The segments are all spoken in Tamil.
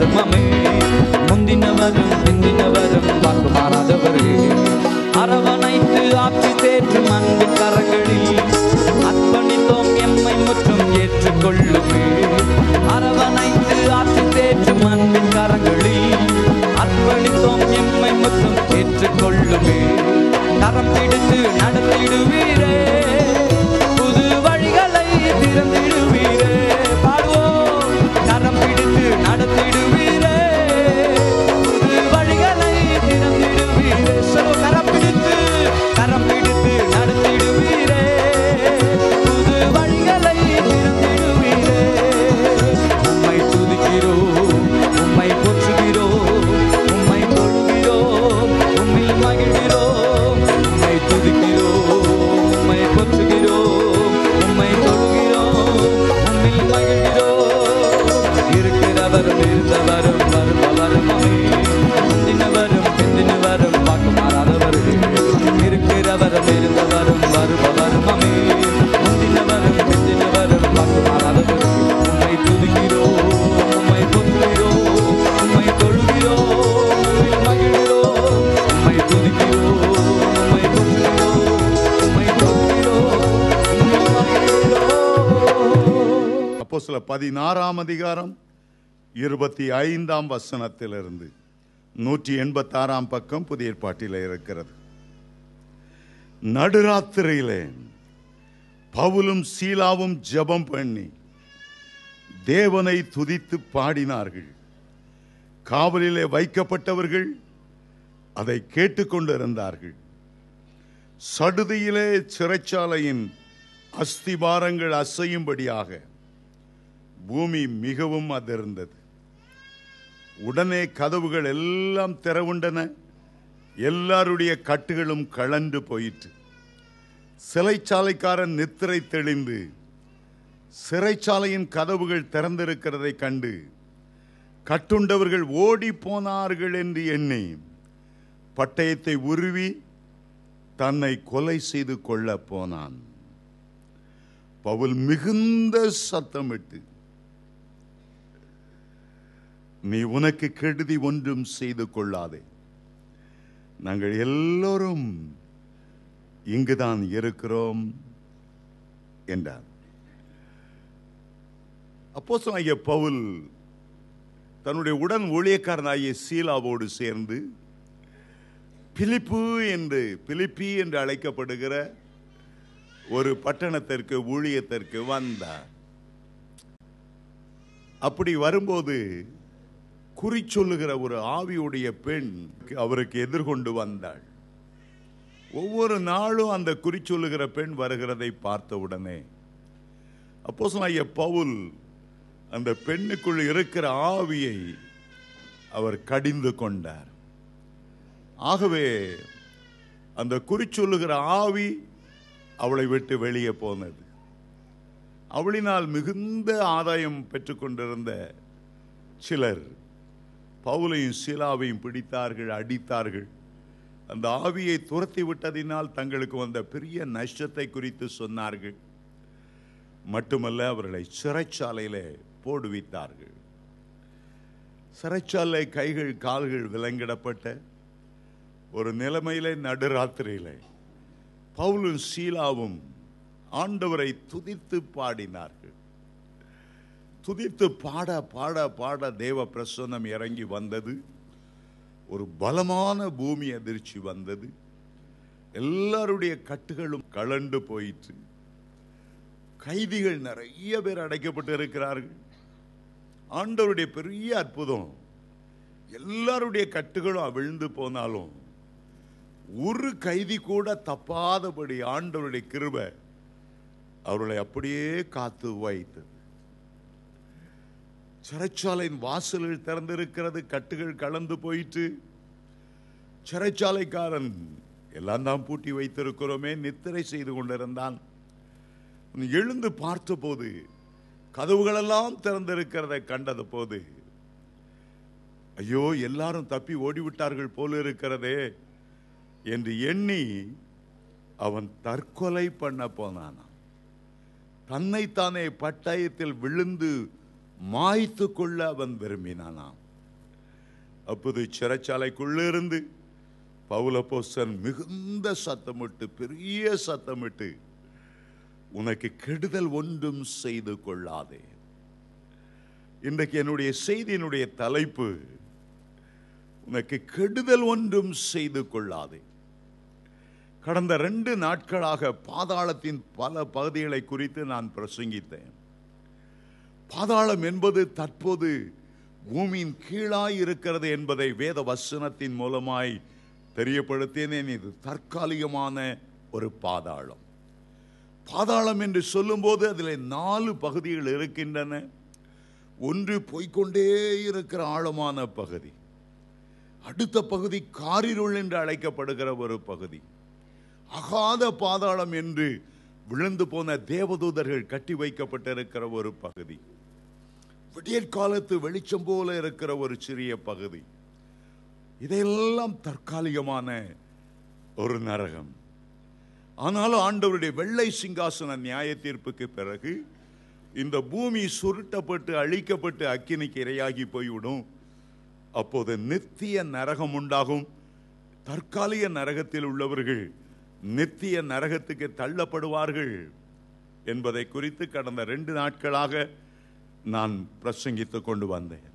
Mami, un magna. பதினாறாம் அதிகாரம் இருபத்தி ஐந்தாம் வசனத்திலிருந்து நூற்றி எண்பத்தாறாம் பக்கம் புதிய பாட்டில இருக்கிறது நடுராத்திரியிலே பவுலும் சீலாவும் ஜபம் பண்ணி தேவனை துதித்து பாடினார்கள் காவலிலே வைக்கப்பட்டவர்கள் அதை கேட்டுக்கொண்டிருந்தார்கள் சடுதியிலே சிறைச்சாலையின் அஸ்திபாரங்கள் அசையும்படியாக பூமி மிகவும் அதிர்ந்தது உடனே கதவுகள் எல்லாம் திறவுண்டன எல்லாருடைய கட்டுகளும் கலண்டு போயிற்று சிறைச்சாலைக்காரன் நித்திரை தெளிந்து சிறைச்சாலையின் கதவுகள் திறந்திருக்கிறதை கண்டு கட்டுண்டவர்கள் ஓடி போனார்கள் என்று எண்ணி பட்டயத்தை உருவி தன்னை கொலை செய்து கொள்ள போனான் பவுல் மிகுந்த சத்தமிட்டு நீ உனக்கு கெடுதி ஒன்றும் செய்து கொள்ளாதே நாங்கள் எல்லோரும் இங்குதான் இருக்கிறோம் என்றார் அப்போ ஐய பவுல் தன்னுடைய உடன் ஊழியக்காரனாகிய சீலாவோடு சேர்ந்து பிலிப்பு என்று பிலிப்பி என்று அழைக்கப்படுகிற ஒரு பட்டணத்திற்கு ஊழியத்திற்கு வந்தார் அப்படி வரும்போது குறி சொல்லுகிற ஒரு ஆவியுடைய பெண் அவருக்கு எதிர்கொண்டு வந்தாள் ஒவ்வொரு நாளும் அந்த குறி சொல்லுகிற பெண் வருகிறதை பார்த்த உடனே அப்போ சொன்ன பவுல் அந்த பெண்ணுக்குள் இருக்கிற ஆவியை அவர் கடிந்து கொண்டார் ஆகவே அந்த குறிச்சொல்லுகிற ஆவி அவளை விட்டு வெளியே போனது அவளினால் மிகுந்த ஆதாயம் பெற்றுக்கொண்டிருந்த சிலர் பவுலையும் சீலாவையும் பிடித்தார்கள் அடித்தார்கள் அந்த ஆவியை துரத்தி விட்டதினால் தங்களுக்கு வந்த பெரிய நஷ்டத்தை குறித்து சொன்னார்கள் மட்டுமல்ல அவர்களை சிறைச்சாலையில் போடுவித்தார்கள் சிறைச்சாலை கைகள் கால்கள் விலங்கிடப்பட்ட ஒரு நிலைமையில நடுராத்திரியில் பவுலும் சீலாவும் ஆண்டவரை துதித்து பாடினார்கள் துதித்து பாட பாட பாட தேவ பிரசன்னம் இறங்கி வந்தது ஒரு பலமான பூமி அதிர்ச்சி வந்தது எல்லாருடைய கட்டுகளும் கலண்டு போயிற்று கைதிகள் நிறைய பேர் அடைக்கப்பட்டு இருக்கிறார்கள் ஆண்டவருடைய பெரிய அற்புதம் எல்லாருடைய கட்டுகளும் அவிழ்ந்து போனாலும் ஒரு கைதி கூட தப்பாதபடி ஆண்டவருடைய கிருபை அவர்களை அப்படியே காத்து வாய்த்து சிறைச்சாலையின் வாசல்கள் திறந்திருக்கிறது கட்டுகள் கலந்து போயிட்டு சிறைச்சாலைக்காரன் எல்லாம் தான் பூட்டி வைத்திருக்கிறோமே நித்திரை செய்து கொண்டிருந்தான் எழுந்து பார்த்தபோது கதவுகளெல்லாம் திறந்திருக்கிறத கண்டது போது ஐயோ எல்லாரும் தப்பி ஓடிவிட்டார்கள் போல இருக்கிறதே என்று எண்ணி அவன் தற்கொலை பண்ண போனான் தன்னைத்தானே பட்டயத்தில் விழுந்து மாய்த்து கொள்ள அவன் விரும்பினானாம் அப்போது சிறைச்சாலைக்குள்ளிருந்து பவுலபோசன் மிகுந்த சத்தமிட்டு பெரிய சத்தமிட்டு உனக்கு கெடுதல் ஒன்றும் செய்து கொள்ளாதே இன்றைக்கு என்னுடைய செய்தியினுடைய தலைப்பு உனக்கு கெடுதல் ஒன்றும் செய்து கொள்ளாதே கடந்த ரெண்டு நாட்களாக பாதாளத்தின் பல பகுதிகளை குறித்து நான் பிரசங்கித்தேன் பாதாளம் என்பது தற்போது பூமியின் கீழாய் இருக்கிறது என்பதை வேத வசனத்தின் மூலமாய் தெரியப்படுத்தினேன் இது தற்காலிகமான ஒரு பாதாளம் பாதாளம் என்று சொல்லும்போது அதில் நாலு பகுதிகள் இருக்கின்றன ஒன்று போய்கொண்டே இருக்கிற ஆழமான பகுதி அடுத்த பகுதி காரிருள் என்று அழைக்கப்படுகிற ஒரு பகுதி அகாத பாதாளம் என்று விழுந்து போன தேவதூதர்கள் கட்டி வைக்கப்பட்டிருக்கிற ஒரு பகுதி விடியற் காலத்து வெளிச்சம் போல இருக்கிற ஒரு சிறிய பகுதி இதையெல்லாம் தற்காலிகமான ஒரு நரகம் ஆனாலும் ஆண்டவருடைய வெள்ளை சிங்காசன நியாய தீர்ப்புக்கு பிறகு இந்த பூமி சுருட்டப்பட்டு அழிக்கப்பட்டு அக்கினிக்கு இரையாகி போய்விடும் அப்போது நித்திய நரகம் உண்டாகும் தற்காலிக நரகத்தில் உள்ளவர்கள் நித்திய நரகத்துக்கு தள்ளப்படுவார்கள் என்பதை குறித்து கடந்த ரெண்டு நாட்களாக நான் பிரசங்கித்து கொண்டு வந்தேன்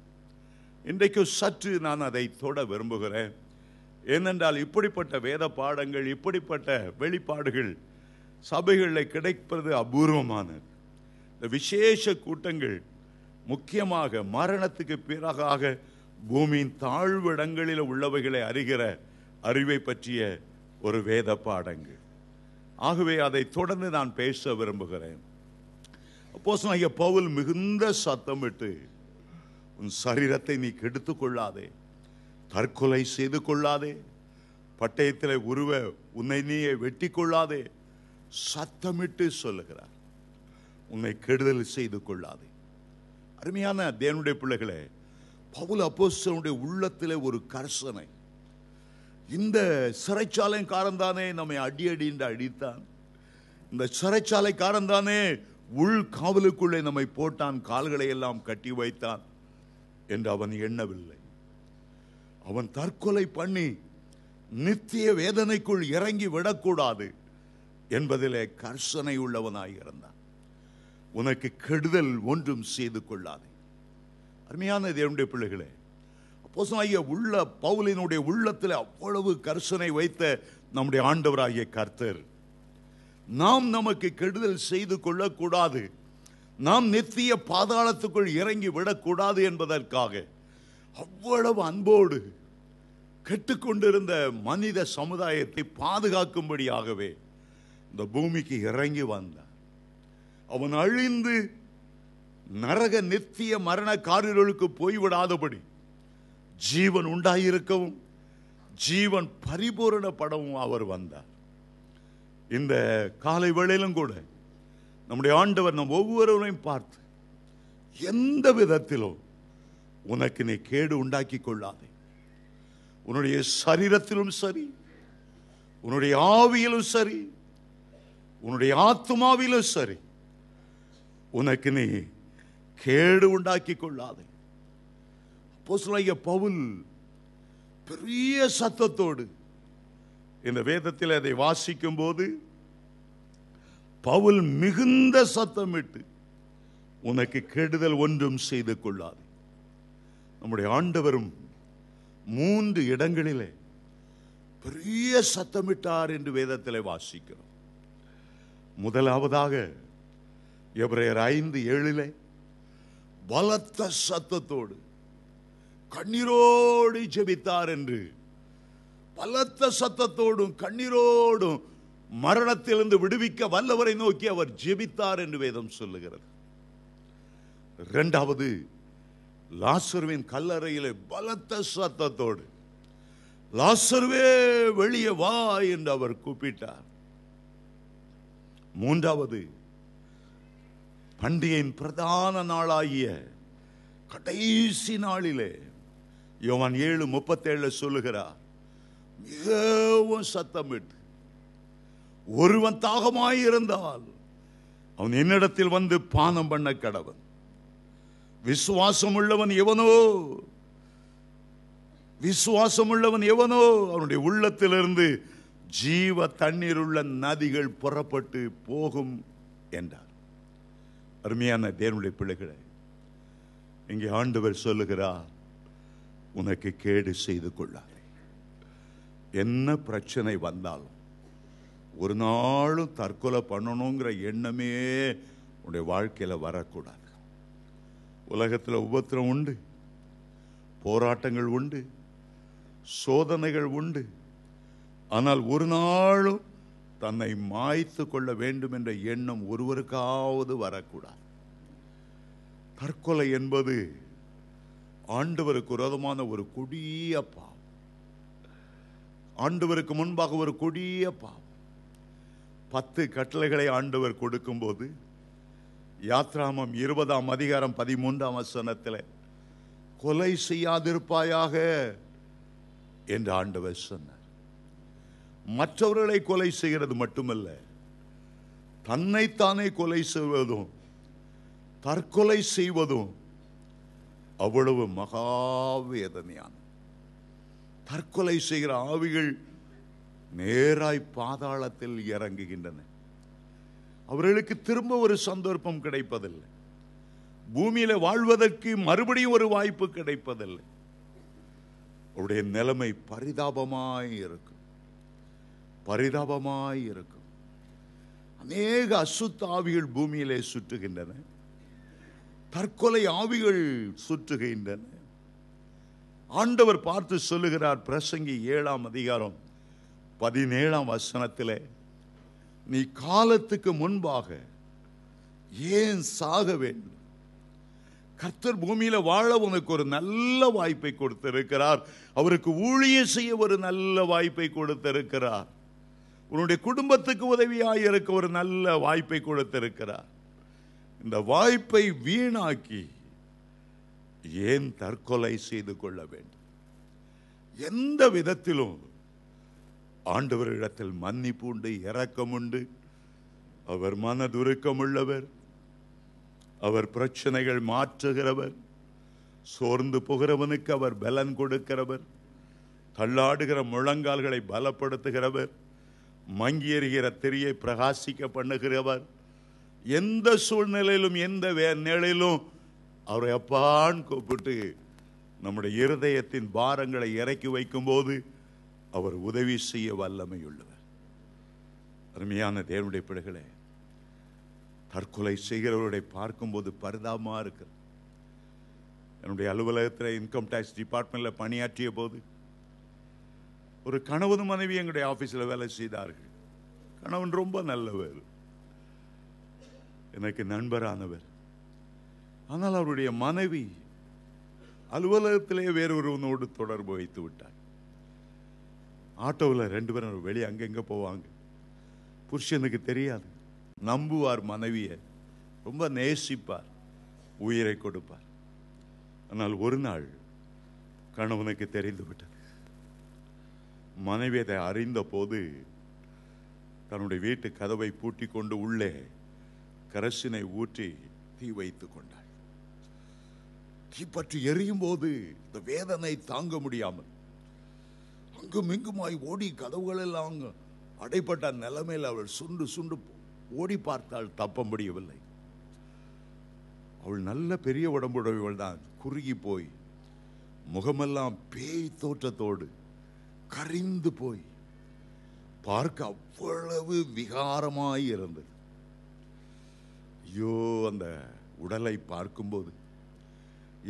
இன்றைக்கு சற்று நான் அதை தொட விரும்புகிறேன் ஏனென்றால் இப்படிப்பட்ட வேத பாடங்கள் இப்படிப்பட்ட வெளிப்பாடுகள் சபைகளில் கிடைப்பது அபூர்வமானது இந்த விசேஷ கூட்டங்கள் முக்கியமாக மரணத்துக்கு பிறகாக பூமியின் தாழ்விடங்களில் உள்ளவைகளை அறிகிற அறிவை பற்றிய ஒரு வேத பாடங்கள் ஆகவே அதை தொடர்ந்து நான் பேச விரும்புகிறேன் அப்போஸ் ஐய பவுல் மிகுந்த சத்தமிட்டு உன் சரீரத்தை நீ கெடுத்து கொள்ளாதே தற்கொலை செய்து கொள்ளாதே பட்டயத்தில் உருவ உன்னை நீயே வெட்டி கொள்ளாதே சத்தமிட்டு சொல்லுகிறார் உன்னை கெடுதல் செய்து கொள்ளாதே அருமையான தேவனுடைய பிள்ளைகளே பவுல் அப்போசனுடைய உள்ளத்தில் ஒரு கரசனை இந்த சிறைச்சாலை காரந்தானே நம்மை அடி அடின்று அடித்தான் இந்த சிறைச்சாலை காரந்தானே உள் காவலுக்குள்ளே நம்மை போட்டான் கால்களை எல்லாம் கட்டி வைத்தான் என்று அவன் எண்ணவில்லை அவன் தற்கொலை பண்ணி நித்திய வேதனைக்குள் இறங்கி விடக்கூடாது என்பதிலே கர்சனை உள்ளவனாய் இருந்தான் உனக்கு கெடுதல் ஒன்றும் செய்து கொள்ளாது அருமையான தேவனுடைய பிள்ளைகளே அப்போசனாகிய உள்ள பவுலினுடைய உள்ளத்தில் அவ்வளவு கர்சனை வைத்த நம்முடைய ஆண்டவராகிய கர்த்தர் நாம் நமக்கு கெடுதல் செய்து கொள்ளக்கூடாது நாம் நித்திய பாதாளத்துக்குள் இறங்கி விடக்கூடாது என்பதற்காக அவ்வளவு அன்போடு கெட்டுக்கொண்டிருந்த மனித சமுதாயத்தை பாதுகாக்கும்படியாகவே இந்த பூமிக்கு இறங்கி வந்தார் அவன் அழிந்து நரக நித்திய மரண காரிகளுக்கு போய்விடாதபடி ஜீவன் உண்டாயிருக்கவும் ஜீவன் பரிபூரணப்படவும் அவர் வந்தார் இந்த காலை வேளையிலும் கூட நம்முடைய ஆண்டவர் நம் ஒவ்வொருவரையும் பார்த்து எந்த விதத்திலும் உனக்கு நீ கேடு உண்டாக்கி கொள்ளாதே உன்னுடைய சரீரத்திலும் சரி உன்னுடைய ஆவியிலும் சரி உன்னுடைய ஆத்மாவிலும் சரி உனக்கு நீ கேடு உண்டாக்கி கொள்ளாதே போசலாகிய பவுல் பெரிய சத்தத்தோடு இந்த வேதத்தில் அதை வாசிக்கும் போது பவுல் மிகுந்த சத்தமிட்டு உனக்கு கெடுதல் ஒன்றும் செய்து கொள்ளாது நம்முடைய ஆண்டவரும் மூன்று இடங்களிலே பெரிய சத்தமிட்டார் என்று வேதத்தில் வாசிக்கிறோம் முதலாவதாக எவரையர் ஐந்து ஏழிலே பலத்த சத்தத்தோடு கண்ணீரோடு ஜெபித்தார் என்று பலத்த சத்தத்தோடும் கண்ணீரோடும் மரணத்திலிருந்து விடுவிக்க வல்லவரை நோக்கி அவர் ஜெபித்தார் என்று வேதம் சொல்லுகிறது இரண்டாவது லாசருவின் கல்லறையிலே பலத்த சத்தத்தோடு லாசருவே வெளியே வா என்று அவர் கூப்பிட்டார் மூன்றாவது பண்டிகையின் பிரதான நாளாகிய கடைசி நாளிலே யோவான் ஏழு முப்பத்தேழு சொல்லுகிறார் மிகவும் சத்தமிட்டு ஒருவன் தாகமாயிருந்தால் அவன் என்னிடத்தில் வந்து பானம் பண்ண கடவன் விசுவாசம் உள்ளவன் எவனோ விசுவாசம் உள்ளவன் எவனோ அவனுடைய உள்ளத்திலிருந்து ஜீவ தண்ணீர் உள்ள நதிகள் புறப்பட்டு போகும் என்றார் அருமையான தேவனுடைய பிள்ளைகளை இங்கே ஆண்டவர் சொல்லுகிறார் உனக்கு கேடு செய்து கொள்ளார் என்ன பிரச்சனை வந்தாலும் ஒரு நாளும் தற்கொலை பண்ணணுங்கிற எண்ணமே உன்னுடைய வாழ்க்கையில் வரக்கூடாது உலகத்தில் உபத்திரம் உண்டு போராட்டங்கள் உண்டு சோதனைகள் உண்டு ஆனால் ஒரு நாளும் தன்னை மாய்த்து கொள்ள வேண்டும் என்ற எண்ணம் ஒருவருக்காவது வரக்கூடாது தற்கொலை என்பது ஆண்டவருக்கு விரோதமான ஒரு குடியப்பா பா ஆண்டவருக்கு முன்பாக ஒரு கொடிய பாவம் பத்து கட்டளைகளை ஆண்டவர் கொடுக்கும்போது யாத்ராமம் இருபதாம் அதிகாரம் பதிமூன்றாம் வசனத்தில் கொலை செய்யாதிருப்பாயாக என்று ஆண்டவர் சொன்னார் மற்றவர்களை கொலை செய்கிறது மட்டுமல்ல தன்னைத்தானே கொலை செய்வதும் தற்கொலை செய்வதும் அவ்வளவு மகா தற்கொலை செய்கிற ஆவிகள் நேராய் பாதாளத்தில் இறங்குகின்றன அவர்களுக்கு திரும்ப ஒரு சந்தர்ப்பம் கிடைப்பதில்லை பூமியில் வாழ்வதற்கு மறுபடியும் ஒரு வாய்ப்பு கிடைப்பதில்லை அவருடைய நிலைமை பரிதாபமாய் இருக்கும் பரிதாபமாய் இருக்கும் அநேக அசுத்த ஆவிகள் பூமியிலே சுற்றுகின்றன தற்கொலை ஆவிகள் சுற்றுகின்றன ஆண்டவர் பார்த்து சொல்லுகிறார் பிரசங்கி ஏழாம் அதிகாரம் பதினேழாம் வசனத்தில் நீ காலத்துக்கு முன்பாக ஏன் சாக வேண்டும் கர்த்தர் பூமியில் வாழ உனக்கு ஒரு நல்ல வாய்ப்பை கொடுத்திருக்கிறார் அவருக்கு ஊழிய செய்ய ஒரு நல்ல வாய்ப்பை கொடுத்திருக்கிறார் உன்னுடைய குடும்பத்துக்கு உதவியாக இருக்க ஒரு நல்ல வாய்ப்பை கொடுத்திருக்கிறார் இந்த வாய்ப்பை வீணாக்கி ஏன் தற்கொலை செய்து கொள்ள வேண்டும் எந்த விதத்திலும் ஆண்டவரிடத்தில் மன்னிப்பு உண்டு இறக்கம் உண்டு அவர் மனதுருக்கம் உள்ளவர் அவர் பிரச்சனைகள் மாற்றுகிறவர் சோர்ந்து புகிறவனுக்கு அவர் பலன் கொடுக்கிறவர் தள்ளாடுகிற முழங்கால்களை பலப்படுத்துகிறவர் மங்கி எறிகிற திரியை பிரகாசிக்க பண்ணுகிறவர் எந்த சூழ்நிலையிலும் எந்த நிலையிலும் அவரை அப்பான் கூப்பிட்டு நம்முடைய இருதயத்தின் பாரங்களை இறக்கி போது அவர் உதவி செய்ய வல்லமை உள்ளவர் அருமையான தேவனுடைய பிள்ளைகளே தற்கொலை செய்கிறவர்களை பார்க்கும்போது பரிதாபமாக இருக்கு என்னுடைய அலுவலகத்தில் இன்கம் டேக்ஸ் டிபார்ட்மெண்ட்டில் பணியாற்றிய போது ஒரு கணவன் மனைவி எங்களுடைய ஆஃபீஸில் வேலை செய்தார்கள் கணவன் ரொம்ப நல்லவர் எனக்கு நண்பரானவர் ஆனால் அவருடைய மனைவி அலுவலகத்திலே வேறொருவனோடு தொடர்பு வைத்து விட்டார் ஆட்டோவில் ரெண்டு பேரும் வெளியே அங்கங்கே போவாங்க புருஷனுக்கு தெரியாது நம்புவார் மனைவியை ரொம்ப நேசிப்பார் உயிரை கொடுப்பார் ஆனால் ஒரு நாள் கணவனுக்கு தெரிந்து விட்டது மனைவி அதை அறிந்த போது தன்னுடைய வீட்டு கதவை பூட்டி கொண்டு உள்ளே கரசினை ஊற்றி தீ வைத்து கொண்டாள் பற்றி எரியும் போது இந்த வேதனை தாங்க முடியாமல் அங்கும் இங்குமாய் ஓடி கதவுகளெல்லாம் அடைப்பட்ட நிலைமையில் அவள் சுண்டு சுண்டு ஓடி பார்த்தால் தப்ப முடியவில்லை அவள் நல்ல பெரிய உடம்புடையவள் தான் குறுகி போய் முகமெல்லாம் பேய் தோற்றத்தோடு கரிந்து போய் பார்க்க அவ்வளவு விகாரமாய் இருந்தது ஐயோ அந்த உடலை பார்க்கும்போது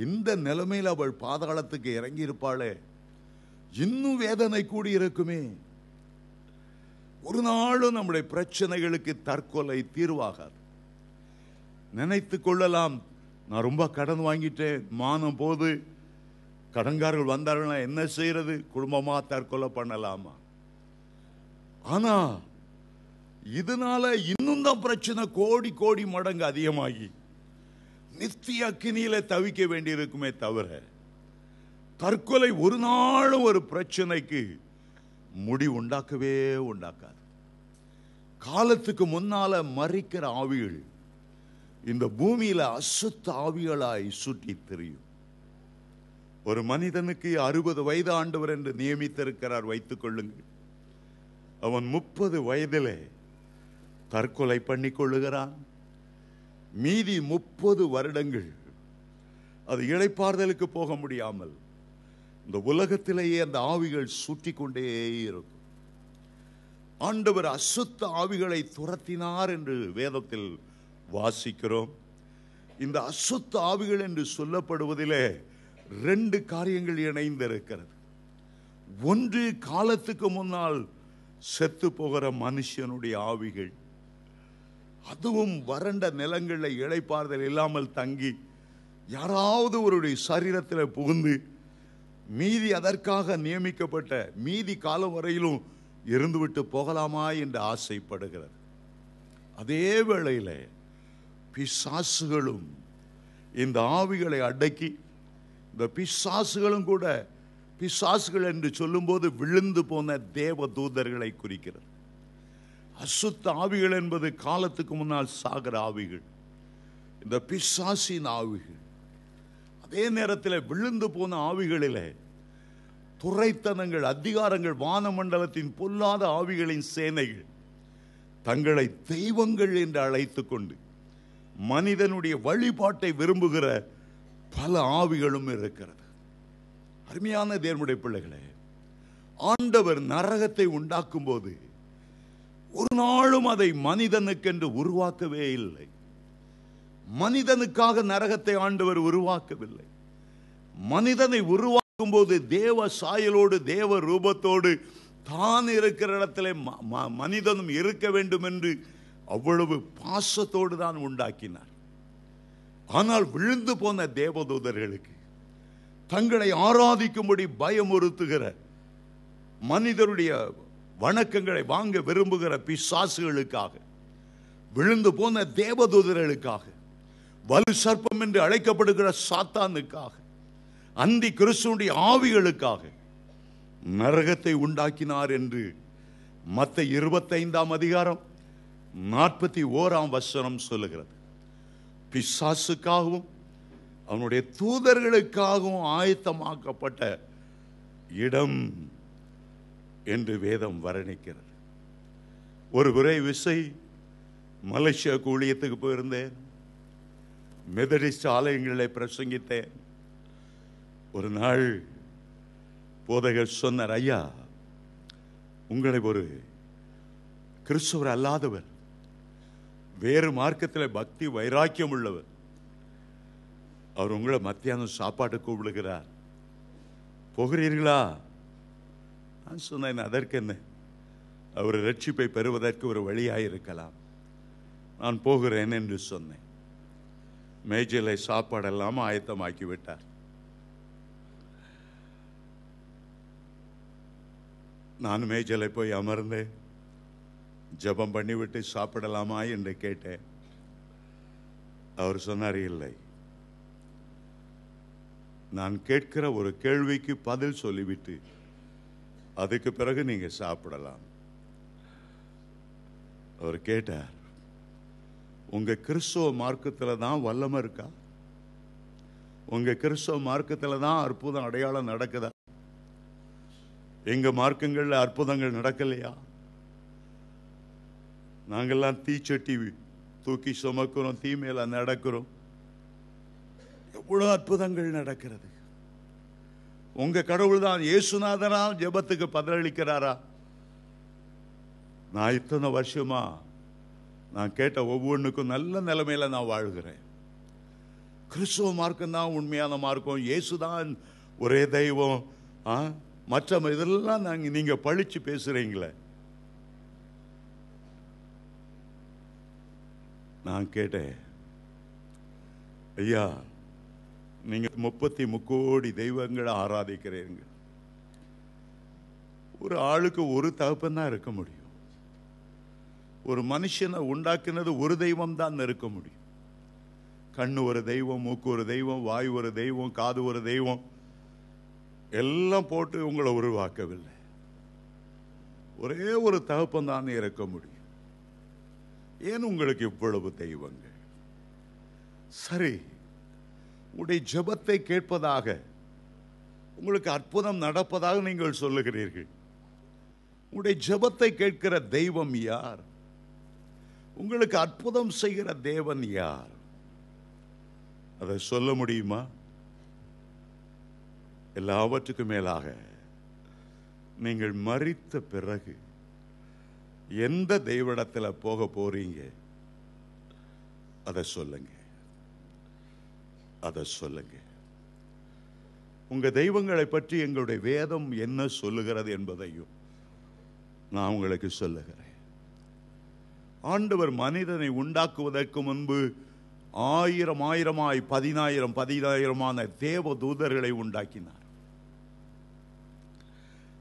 இந்த நிலைமையில் அவள் பாதாளத்துக்கு இறங்கி இருப்பாளே இன்னும் வேதனை கூடி இருக்குமே ஒரு நாளும் நம்முடைய பிரச்சனைகளுக்கு தற்கொலை தீர்வாகாது நினைத்து கொள்ளலாம் நான் ரொம்ப கடன் வாங்கிட்டேன் மானம் போது கடன்காரர்கள் வந்தார்கள்னா என்ன செய்யறது குடும்பமாக தற்கொலை பண்ணலாமா ஆனா இதனால இன்னும் தான் பிரச்சனை கோடி கோடி மடங்கு அதிகமாகி நித்திய அக்கினியில தவிக்க வேண்டியிருக்குமே தவிர தற்கொலை ஒரு நாளும் ஒரு பிரச்சனைக்கு முடி உண்டாக்கவே உண்டாக்காது காலத்துக்கு முன்னால மறிக்கிற ஆவிகள் இந்த பூமியில அசுத்த ஆவிகளாய் சுற்றி தெரியும் ஒரு மனிதனுக்கு அறுபது வயது ஆண்டவர் என்று நியமித்திருக்கிறார் வைத்துக் கொள்ளுங்கள் அவன் முப்பது வயதிலே தற்கொலை பண்ணி கொள்ளுகிறான் மீதி முப்பது வருடங்கள் அது இடைப்பார்தலுக்கு போக முடியாமல் இந்த உலகத்திலேயே அந்த ஆவிகள் சுற்றி கொண்டே இருக்கும் ஆண்டவர் அசுத்த ஆவிகளை துரத்தினார் என்று வேதத்தில் வாசிக்கிறோம் இந்த அசுத்த ஆவிகள் என்று சொல்லப்படுவதிலே ரெண்டு காரியங்கள் இணைந்திருக்கிறது ஒன்று காலத்துக்கு முன்னால் செத்து போகிற மனுஷனுடைய ஆவிகள் அதுவும் வறண்ட நிலங்களில் இழைப்பார்தல் இல்லாமல் தங்கி யாராவது ஒருடைய சரீரத்தில் புகுந்து மீதி அதற்காக நியமிக்கப்பட்ட மீதி காலம் வரையிலும் இருந்துவிட்டு போகலாமா என்று ஆசைப்படுகிறது அதே வேளையில் பிசாசுகளும் இந்த ஆவிகளை அடக்கி இந்த பிசாசுகளும் கூட பிசாசுகள் என்று சொல்லும்போது விழுந்து போன தேவ தூதர்களை குறிக்கிறது அசுத்த ஆவிகள் என்பது காலத்துக்கு முன்னால் சாகிற ஆவிகள் இந்த பிசாசின் ஆவிகள் அதே நேரத்தில் விழுந்து போன ஆவிகளில் துறைத்தனங்கள் அதிகாரங்கள் வானமண்டலத்தின் பொல்லாத ஆவிகளின் சேனைகள் தங்களை தெய்வங்கள் என்று அழைத்து கொண்டு மனிதனுடைய வழிபாட்டை விரும்புகிற பல ஆவிகளும் இருக்கிறது அருமையான தேர்முடைய பிள்ளைகளே ஆண்டவர் நரகத்தை உண்டாக்கும் போது ஒரு நாளும் அதை மனிதனுக்கென்று உருவாக்கவே இல்லை மனிதனுக்காக நரகத்தை ஆண்டவர் உருவாக்கவில்லை மனிதனை உருவாக்கும் போது தேவ சாயலோடு தேவ ரூபத்தோடு தான் இருக்கிற இடத்துல மனிதனும் இருக்க வேண்டும் என்று அவ்வளவு பாசத்தோடு தான் உண்டாக்கினார் ஆனால் விழுந்து போன தேவதூதர்களுக்கு தங்களை ஆராதிக்கும்படி பயமுறுத்துகிற மனிதருடைய வணக்கங்களை வாங்க விரும்புகிற பிசாசுகளுக்காக விழுந்து போன தேவதூதர்களுக்காக வலு சர்ப்பம் என்று அழைக்கப்படுகிற சாத்தானுக்காக அந்தி கிறிஸ்துடைய ஆவிகளுக்காக நரகத்தை உண்டாக்கினார் என்று மற்ற இருபத்தைந்தாம் அதிகாரம் நாற்பத்தி ஓராம் வசனம் சொல்லுகிறது பிசாசுக்காகவும் அவனுடைய தூதர்களுக்காகவும் ஆயத்தமாக்கப்பட்ட இடம் என்று வேதம் வர்ணிக்கிறது ஒரு குறை விசை மலேசியா கூலியத்துக்கு போயிருந்தேன் மெதடிஸ்ட் ஆலயங்களில் பிரசங்கித்தேன் ஒரு நாள் போதகர் சொன்னார் ஐயா உங்களை ஒரு கிறிஸ்துவர் அல்லாதவர் வேறு மார்க்கத்தில் பக்தி வைராக்கியம் உள்ளவர் அவர் உங்களை மத்தியானம் சாப்பாட்டு கூப்பிடுகிறார் போகிறீர்களா நான் சொன்னேன் அதற்கென்ன அவர் ரட்சிப்பை பெறுவதற்கு ஒரு வழியாக இருக்கலாம் நான் போகிறேன் என்று சொன்னேன் மேஜிலை சாப்பாடெல்லாம் ஆயத்தமாக்கி விட்டார் நான் மேஜலை போய் அமர்ந்தேன் ஜபம் பண்ணிவிட்டு சாப்பிடலாமா என்று கேட்டேன் அவர் சொன்னார் இல்லை நான் கேட்கிற ஒரு கேள்விக்கு பதில் சொல்லிவிட்டு அதுக்கு பிறகு நீங்க சாப்பிடலாம் அவர் கேட்டார் உங்க கிறிஸ்துவ மார்க்கத்தில் தான் வல்லமை இருக்கா உங்க கிறிஸ்தவ மார்க்கத்தில் தான் அற்புதம் அடையாளம் நடக்குதா எங்க மார்க்கங்களில் அற்புதங்கள் நடக்கலையா நாங்கள்லாம் தீச்சட்டி தூக்கி சுமக்கிறோம் தீ மேல நடக்கிறோம் எவ்வளோ அற்புதங்கள் நடக்கிறது உங்கள் கடவுள் தான் இயேசுநாதனால் ஜபத்துக்கு பதிலளிக்கிறாரா நான் இத்தனை வருஷமா நான் கேட்ட ஒவ்வொன்றுக்கும் நல்ல நிலைமையில நான் வாழ்கிறேன் கிறிஸ்துவ மார்க்கம் தான் உண்மையான மார்க்கம் இயேசுதான் தான் ஒரே தெய்வம் ஆ மற்ற இதெல்லாம் நாங்கள் நீங்கள் பழித்து பேசுகிறீங்களே நான் கேட்டேன் ஐயா நீங்கள் முப்பத்தி முக்கோடி தெய்வங்களை ஆராதிக்கிறீங்க ஒரு ஆளுக்கு ஒரு தகப்பன் தான் இருக்க முடியும் ஒரு மனுஷனை உண்டாக்குனது ஒரு தெய்வம் தான் இருக்க முடியும் கண்ணு ஒரு தெய்வம் மூக்கு ஒரு தெய்வம் வாய் ஒரு தெய்வம் காது ஒரு தெய்வம் எல்லாம் போட்டு உங்களை உருவாக்கவில்லை ஒரே ஒரு தகப்பன் தான் இருக்க முடியும் ஏன் உங்களுக்கு இவ்வளவு தெய்வங்கள் சரி உடைய ஜபத்தை கேட்பதாக உங்களுக்கு அற்புதம் நடப்பதாக நீங்கள் சொல்லுகிறீர்கள் உங்களுடைய ஜபத்தை கேட்கிற தெய்வம் யார் உங்களுக்கு அற்புதம் செய்கிற தேவன் யார் அதை சொல்ல முடியுமா எல்லாவற்றுக்கும் மேலாக நீங்கள் மறித்த பிறகு எந்த தெய்வடத்தில் போக போறீங்க அதை சொல்லுங்க அதை சொல்லுங்க உங்கள் தெய்வங்களை பற்றி எங்களுடைய வேதம் என்ன சொல்லுகிறது என்பதையும் நான் உங்களுக்கு சொல்லுகிறேன் ஆண்டவர் மனிதனை உண்டாக்குவதற்கு முன்பு ஆயிரம் ஆயிரமாய் பதினாயிரம் பதினாயிரமான தேவ தூதர்களை உண்டாக்கினார்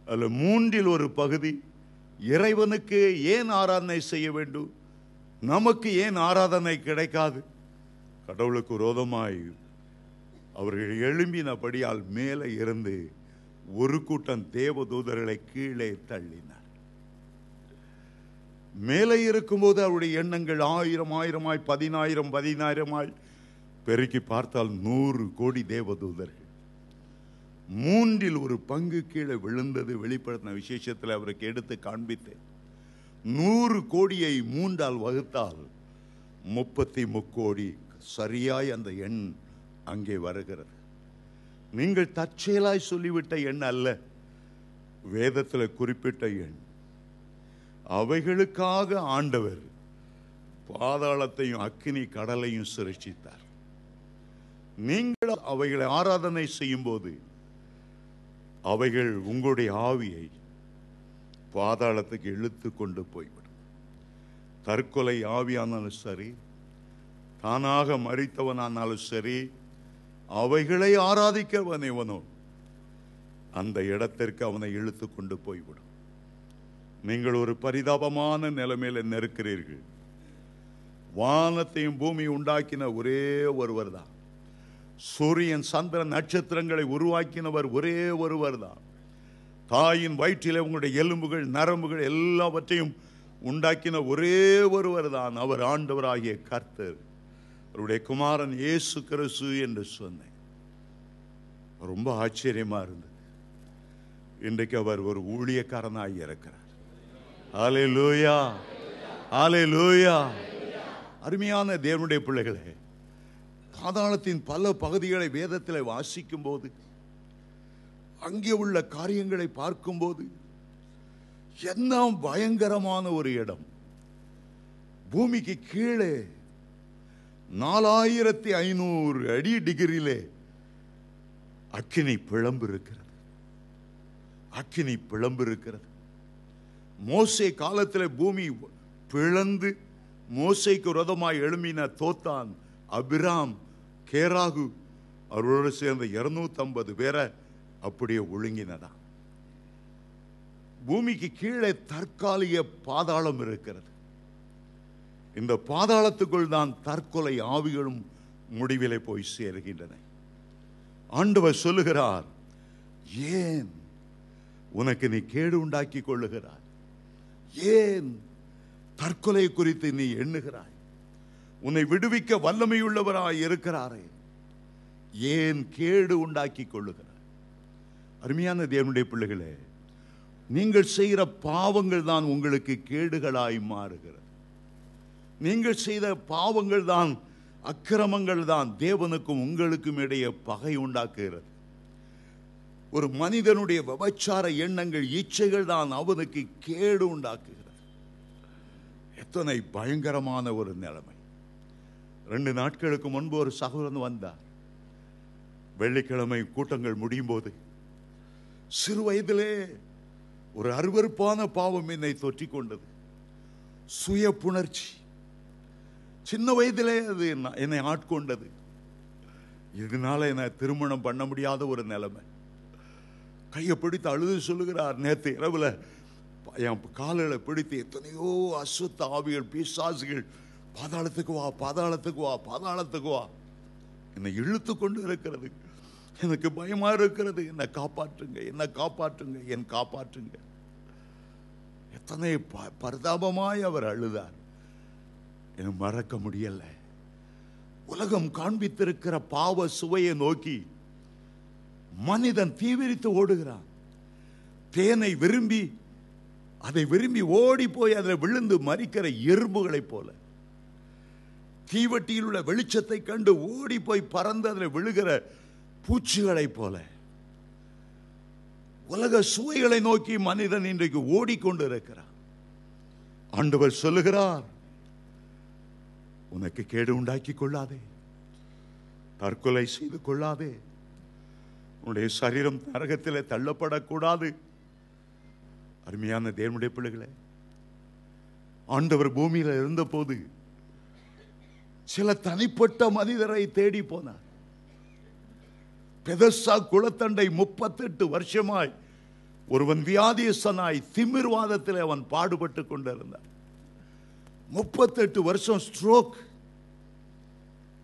அதில் மூன்றில் ஒரு பகுதி இறைவனுக்கு ஏன் ஆராதனை செய்ய வேண்டும் நமக்கு ஏன் ஆராதனை கிடைக்காது கடவுளுக்கு ரோதமாயும் அவர்கள் எழும்பினபடியால் மேலே இருந்து ஒரு கூட்டம் தேவதூதர்களை கீழே தள்ளினார் மேலே இருக்கும்போது அவருடைய எண்ணங்கள் ஆயிரம் ஆயிரமாய் பதினாயிரம் பதினாயிரமாய் பெருக்கி பார்த்தால் நூறு கோடி தேவதூதர்கள் மூன்றில் ஒரு பங்கு கீழே விழுந்தது வெளிப்படுத்தின விசேஷத்தில் அவருக்கு எடுத்து காண்பித்தேன் நூறு கோடியை மூன்றால் வகுத்தால் முப்பத்தி முக்கோடி சரியாய் அந்த எண் அங்கே வருகிறது நீங்கள் தற்செயலாய் சொல்லிவிட்ட எண் அல்ல வேதத்தில் குறிப்பிட்ட எண் அவைகளுக்காக ஆண்டவர் பாதாளத்தையும் அக்கினி கடலையும் சிருஷ்டித்தார் நீங்கள் அவைகளை ஆராதனை செய்யும்போது அவைகள் உங்களுடைய ஆவியை பாதாளத்துக்கு இழுத்து கொண்டு போய்விடும் தற்கொலை ஆவியானாலும் சரி தானாக மறித்தவனானாலும் சரி அவைகளை ஆராதிக்கவன் இவனோ அந்த இடத்திற்கு அவனை இழுத்து கொண்டு போய்விடும் நீங்கள் ஒரு பரிதாபமான நிலைமையில் நெருக்கிறீர்கள் வானத்தையும் பூமி உண்டாக்கின ஒரே ஒருவர் தான் சூரியன் சந்திர நட்சத்திரங்களை உருவாக்கினவர் ஒரே ஒருவர் தான் தாயின் வயிற்றில் உங்களுடைய எலும்புகள் நரம்புகள் எல்லாவற்றையும் உண்டாக்கின ஒரே ஒருவர் தான் அவர் ஆண்டவராகிய கர்த்தர் அவருடைய குமாரன் ஏசு கிரசு என்று சொன்னேன் ரொம்ப ஆச்சரியமா இருந்தது இன்றைக்கு அவர் ஒரு ஊழியக்காரனாக இருக்கிறார் ஆலே லூயா ஆலே லூயா அருமையான தேவனுடைய பிள்ளைகளே பாதாளத்தின் பல பகுதிகளை வேதத்தில் வாசிக்கும் போது அங்கே உள்ள காரியங்களை பார்க்கும்போது என்ன பயங்கரமான ஒரு இடம் பூமிக்கு கீழே நாலாயிரத்தி ஐநூறு அடி டிகிரியிலே அக்கினி பிளம்பு இருக்கிறது அக்கினி பிளம்பு இருக்கிறது மோசை காலத்தில் பூமி பிளந்து மோசைக்கு ரதமாய் எழுமின தோத்தான் அபிராம் கேராகு அவரோடு சேர்ந்த இருநூத்தம்பது பேரை அப்படியே ஒழுங்கினதான் பூமிக்கு கீழே தற்காலிக பாதாளம் இருக்கிறது இந்த பாதாளத்துக்குள் தான் தற்கொலை ஆவிகளும் முடிவிலே போய் சேருகின்றன ஆண்டவர் சொல்லுகிறார் ஏன் உனக்கு நீ கேடு உண்டாக்கி கொள்ளுகிறாய் ஏன் தற்கொலை குறித்து நீ எண்ணுகிறாய் உன்னை விடுவிக்க வல்லமையுள்ளவராய் இருக்கிறாரே ஏன் கேடு உண்டாக்கி கொள்ளுகிறார் அருமையான தேவனுடைய பிள்ளைகளே நீங்கள் செய்கிற பாவங்கள் தான் உங்களுக்கு கேடுகளாய் மாறுகிறது நீங்கள் செய்த பாவங்கள் தான் அக்கிரமங்கள் தான் தேவனுக்கும் உங்களுக்கும் இடையே பகை உண்டாக்குகிறது ஒரு மனிதனுடைய விபச்சார எண்ணங்கள் இச்சைகள் தான் அவனுக்கு கேடு உண்டாக்குகிறது எத்தனை பயங்கரமான ஒரு நிலைமை ரெண்டு நாட்களுக்கு முன்பு ஒரு சகோதரன் வந்தார் வெள்ளிக்கிழமை கூட்டங்கள் முடியும் போது சிறு வயதிலே ஒரு அருவறுப்பான பாவம் என்னை தொற்றிக் கொண்டது சுய புணர்ச்சி சின்ன வயதிலே அது என்னை ஆட்கொண்டது இதனால என்னை திருமணம் பண்ண முடியாத ஒரு நிலைமை கையை பிடித்து அழுது சொல்லுகிறார் நேற்று இரவில் என் காலில் பிடித்து எத்தனையோ அசுத்த ஆவிகள் பிசாசுகள் பாதாளத்துக்கு வா பாதாளத்துக்கு வா பாதாளத்துக்கு வா என்னை இழுத்து கொண்டு இருக்கிறது எனக்கு பயமாக இருக்கிறது என்னை காப்பாற்றுங்க என்னை காப்பாற்றுங்க என் காப்பாற்றுங்க எத்தனை பரிதாபமாய் அவர் அழுதார் மறக்க முடியலை உலகம் காண்பித்திருக்கிற பாவ சுவையை நோக்கி மனிதன் தீவிரித்து ஓடுகிறான் தேனை விரும்பி அதை விரும்பி ஓடி போய் அதில் விழுந்து மறிக்கிற எறும்புகளைப் போல தீவட்டியில் உள்ள வெளிச்சத்தை கண்டு ஓடி போய் பறந்து அதில் விழுகிற பூச்சிகளைப் போல உலக சுவைகளை நோக்கி மனிதன் இன்றைக்கு ஓடிக்கொண்டு இருக்கிறான் ஆண்டவர் சொல்லுகிறார் உனக்கு கேடு உண்டாக்கி கொள்ளாதே தற்கொலை செய்து கொள்ளாதே உன்னுடைய சரீரம் நரகத்தில் தள்ளப்படக்கூடாது அருமையான தேவனுடைய பிள்ளைகளை ஆண்டவர் பூமியில் இருந்தபோது சில தனிப்பட்ட மனிதரை தேடி போனார் பெதசா குளத்தண்டை முப்பத்தெட்டு வருஷமாய் ஒருவன் வியாதியசனாய் திமிர்வாதத்தில் அவன் பாடுபட்டு கொண்டிருந்தான் முப்பத்தெட்டு வருஷம் ஸ்ட்ரோக்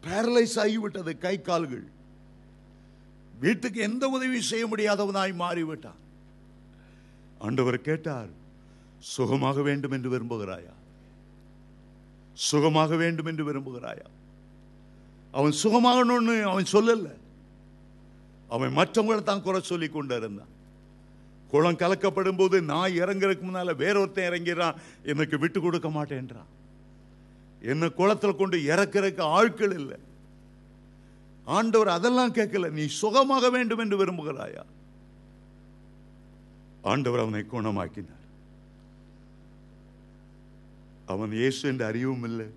பேரலைஸ் ஆகிவிட்டது கை கால்கள் வீட்டுக்கு எந்த உதவியும் செய்ய முடியாதவனாய் மாறிவிட்டான் ஆண்டவர் கேட்டார் சுகமாக வேண்டும் என்று விரும்புகிறாயா சுகமாக வேண்டும் என்று விரும்புகிறாயா அவன் சுகமாகணும்னு அவன் சொல்லல அவன் மற்றவங்களை தான் குறை சொல்லி கொண்டு இருந்தான் குளம் கலக்கப்படும் போது நான் இறங்குறதுக்கு முன்னால் வேறொருத்தன் இறங்கிறான் எனக்கு விட்டு கொடுக்க மாட்டேன்றான் என்ன குளத்தில் கொண்டு இறக்கிறதுக்கு ஆட்கள் இல்லை ஆண்டவர் அதெல்லாம் கேட்கல நீ சுகமாக வேண்டும் என்று விரும்புகிறாயா ஆண்டவர் அவனை குணமாக்கினார் அவன் இயேசு என்று அறிவும் இல்லை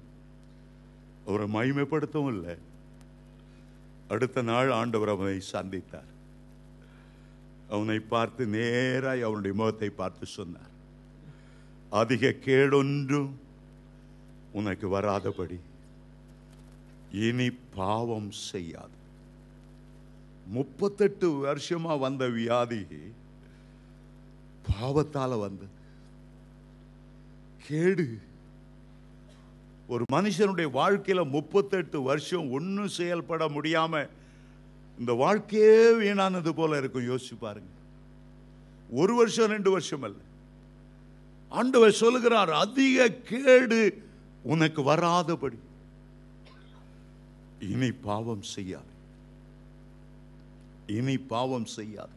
அவரை மகிமைப்படுத்தவும் இல்லை அடுத்த நாள் ஆண்டவர் அவனை சந்தித்தார் அவனை பார்த்து நேராய் அவனுடைய முகத்தை பார்த்து சொன்னார் அதிக கேடொன்றும் உனக்கு வராதபடி இனி பாவம் செய்யாது முப்பத்தெட்டு வருஷமா வந்த வியாதி பாவத்தால் வந்தது கேடு ஒரு மனுஷனுடைய வாழ்க்கையில் முப்பத்தெட்டு வருஷம் ஒன்றும் செயல்பட முடியாமல் இந்த வாழ்க்கையே வீணானது போல இருக்கும் யோசிச்சு பாருங்க ஒரு வருஷம் ரெண்டு வருஷம் அல்ல ஆண்டவர் சொல்லுகிறார் அதிக கேடு உனக்கு வராதபடி இனி பாவம் செய்யாது இனி பாவம் செய்யாது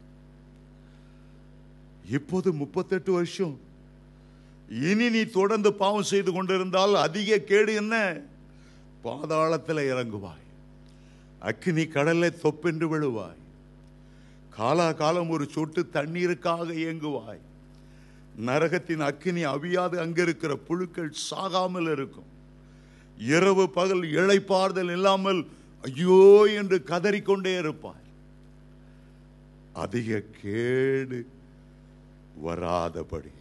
இப்போது முப்பத்தெட்டு வருஷம் இனி நீ தொடர்ந்து பாவம் செய்து கொண்டிருந்தால் அதிக கேடு என்ன பாதாளத்தில் இறங்குவாய் அக்னி கடலை தொப்பென்று விழுவாய் காலாகாலம் ஒரு சொட்டு தண்ணீருக்காக இயங்குவாய் நரகத்தின் அக்கினி அவியாது அங்கே இருக்கிற புழுக்கள் சாகாமல் இருக்கும் இரவு பகல் இழைப்பாறுதல் இல்லாமல் ஐயோ என்று கதறிக்கொண்டே இருப்பார் அதிக கேடு வராதபடி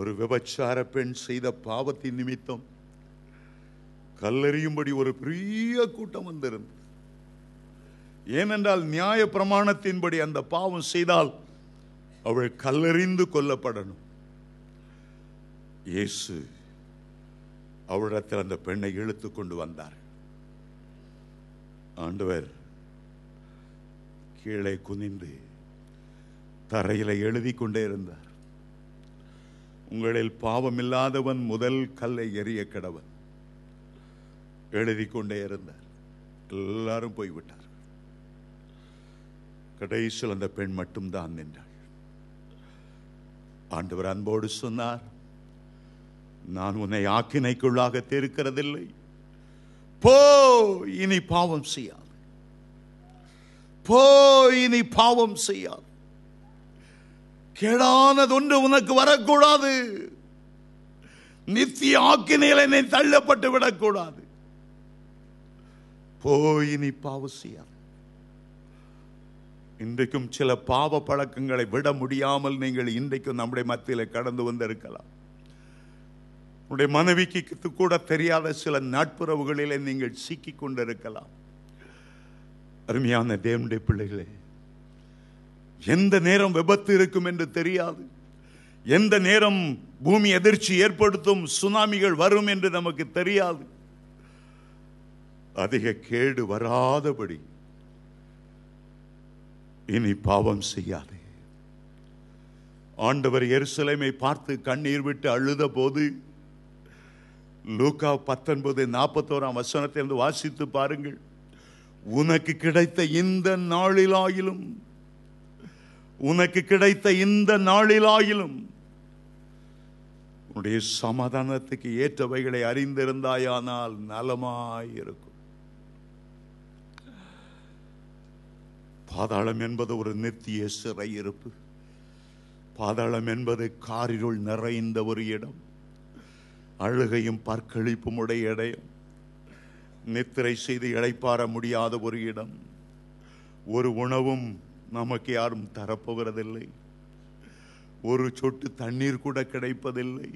ஒரு விபச்சார பெண் செய்த பாவத்தின் நிமித்தம் கல்லறியும்படி ஒரு பெரிய கூட்டம் வந்திருந்தது ஏனென்றால் நியாய பிரமாணத்தின்படி அந்த பாவம் செய்தால் அவள் கல்லறிந்து கொல்லப்படணும் இயேசு அவளிடத்தில் அந்த பெண்ணை இழுத்து கொண்டு வந்தார் ஆண்டவர் கீழே குனிந்து தரையில் எழுதி கொண்டே இருந்தார் உங்களில் பாவமில்லாதவன் முதல் கல்லை எரிய கடவன் எழுதி கொண்டே இருந்தார் எல்லாரும் போய்விட்டார் கடைசியில் அந்த பெண் மட்டும்தான் நின்றார் ஆண்டவர் அன்போடு சொன்னார் நான் உன்னை ஆக்கினைக்குள்ளாக இருக்கிறதில்லை போ இனி பாவம் செய்யாது போ இனி பாவம் செய்யாது கேடானது ஒன்று உனக்கு வரக்கூடாது நித்திய ஆக்கினையில் என்னை தள்ளப்பட்டு விடக்கூடாது போ இனி பாவம் செய்யாது இன்றைக்கும் சில பாவ பழக்கங்களை விட முடியாமல் நீங்கள் இன்றைக்கும் நம்முடைய மத்தியில் கடந்து வந்திருக்கலாம் உங்களுடைய மனைவிக்கு கூட தெரியாத சில நாட்புறவுகளிலே நீங்கள் சிக்கி கொண்டிருக்கலாம் அருமையான தேவனுடைய பிள்ளைகளே எந்த நேரம் விபத்து இருக்கும் என்று தெரியாது எந்த நேரம் பூமி எதிர்ச்சி ஏற்படுத்தும் சுனாமிகள் வரும் என்று நமக்கு தெரியாது அதிக கேடு வராதபடி இனி பாவம் செய்யாதே ஆண்டவர் எருசலேமை பார்த்து கண்ணீர் விட்டு அழுத போது லூக்கா பத்தொன்பது நாற்பத்தோராம் வசனத்திலிருந்து வாசித்து பாருங்கள் உனக்கு கிடைத்த இந்த நாளிலாயிலும் உனக்கு கிடைத்த இந்த நாளிலாயிலும் உன்னுடைய சமாதானத்துக்கு ஏற்றவைகளை அறிந்திருந்தாயானால் நலமாயிருக்கும் பாதாளம் என்பது ஒரு நித்திய சிறையிருப்பு பாதாளம் என்பது காரிருள் நிறைந்த ஒரு இடம் அழுகையும் பற்களிப்பும் உடைய இடையும் நித்திரை செய்து இழைப்பார முடியாத ஒரு இடம் ஒரு உணவும் நமக்கு யாரும் தரப்போகிறதில்லை ஒரு சொட்டு தண்ணீர் கூட கிடைப்பதில்லை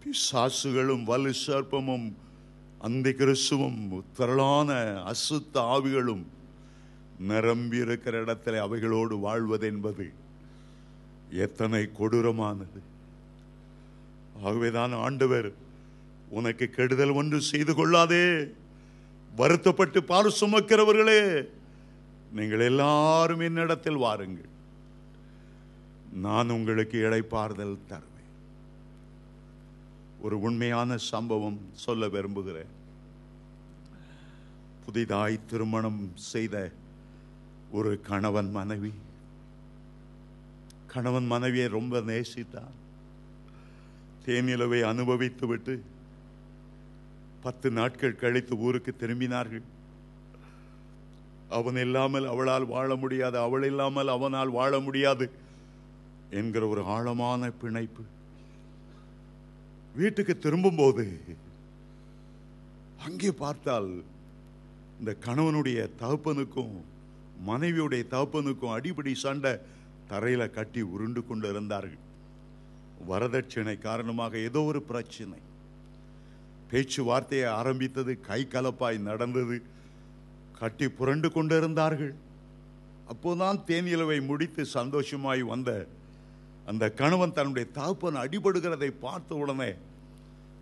பிசாசுகளும் வலு சர்ப்பமும் அந்த கிறிஸ்துவும் திரளான அசுத்த ஆவிகளும் நிரம்பி இருக்கிற இடத்துல அவைகளோடு வாழ்வது என்பது எத்தனை கொடூரமானது ஆகவேதான் ஆண்டவர் உனக்கு கெடுதல் ஒன்று செய்து கொள்ளாதே வருத்தப்பட்டு பால் சுமக்கிறவர்களே நீங்கள் எல்லாரும் என்னிடத்தில் வாருங்கள் நான் உங்களுக்கு இடைப்பாறுதல் தருவேன் ஒரு உண்மையான சம்பவம் சொல்ல விரும்புகிறேன் புதிதாய் திருமணம் செய்த ஒரு கணவன் மனைவி கணவன் மனைவியை ரொம்ப நேசித்தான் தேனிலவை அனுபவித்துவிட்டு பத்து நாட்கள் கழித்து ஊருக்கு திரும்பினார்கள் அவன் இல்லாமல் அவளால் வாழ முடியாது அவள் இல்லாமல் அவனால் வாழ முடியாது என்கிற ஒரு ஆழமான பிணைப்பு வீட்டுக்கு திரும்பும்போது அங்கே பார்த்தால் இந்த கணவனுடைய தகப்பனுக்கும் மனைவியுடைய தகப்பனுக்கும் அடிப்படி சண்டை தரையில் கட்டி உருண்டு கொண்டு இருந்தார்கள் வரதட்சணை காரணமாக ஏதோ ஒரு பிரச்சனை பேச்சுவார்த்தையை ஆரம்பித்தது கை கலப்பாய் நடந்தது கட்டி புரண்டு கொண்டு இருந்தார்கள் அப்போதான் தேனிலவை முடித்து சந்தோஷமாய் வந்த அந்த கணவன் தன்னுடைய தகப்பன் அடிபடுகிறதை பார்த்த உடனே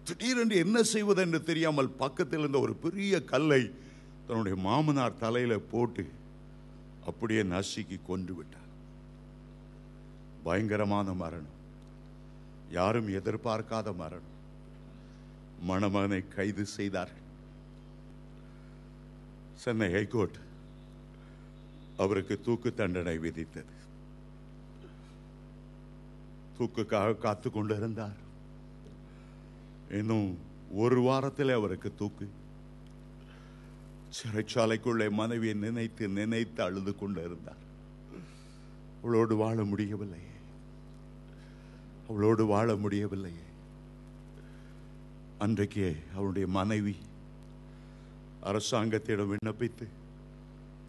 திடீரென்று என்ன செய்வது என்று தெரியாமல் பக்கத்தில் இருந்த ஒரு பெரிய கல்லை தன்னுடைய மாமனார் தலையில் போட்டு அப்படியே நசுக்கி கொண்டு விட்டார் பயங்கரமான மரணம் யாரும் எதிர்பார்க்காத மரணம் மணமகனை கைது செய்தார்கள் சென்னை ஹைகோர்ட் அவருக்கு தூக்கு தண்டனை விதித்தது தூக்குக்காக காத்து கொண்டிருந்தார் இன்னும் ஒரு வாரத்தில் அவருக்கு தூக்கு சிறைச்சாலைக்குள்ளே மனைவியை நினைத்து நினைத்து அழுது கொண்டு இருந்தார் அவளோடு வாழ முடியவில்லையே அவளோடு வாழ முடியவில்லையே அன்றைக்கு அவளுடைய மனைவி அரசாங்கத்திடம் விண்ணப்பித்து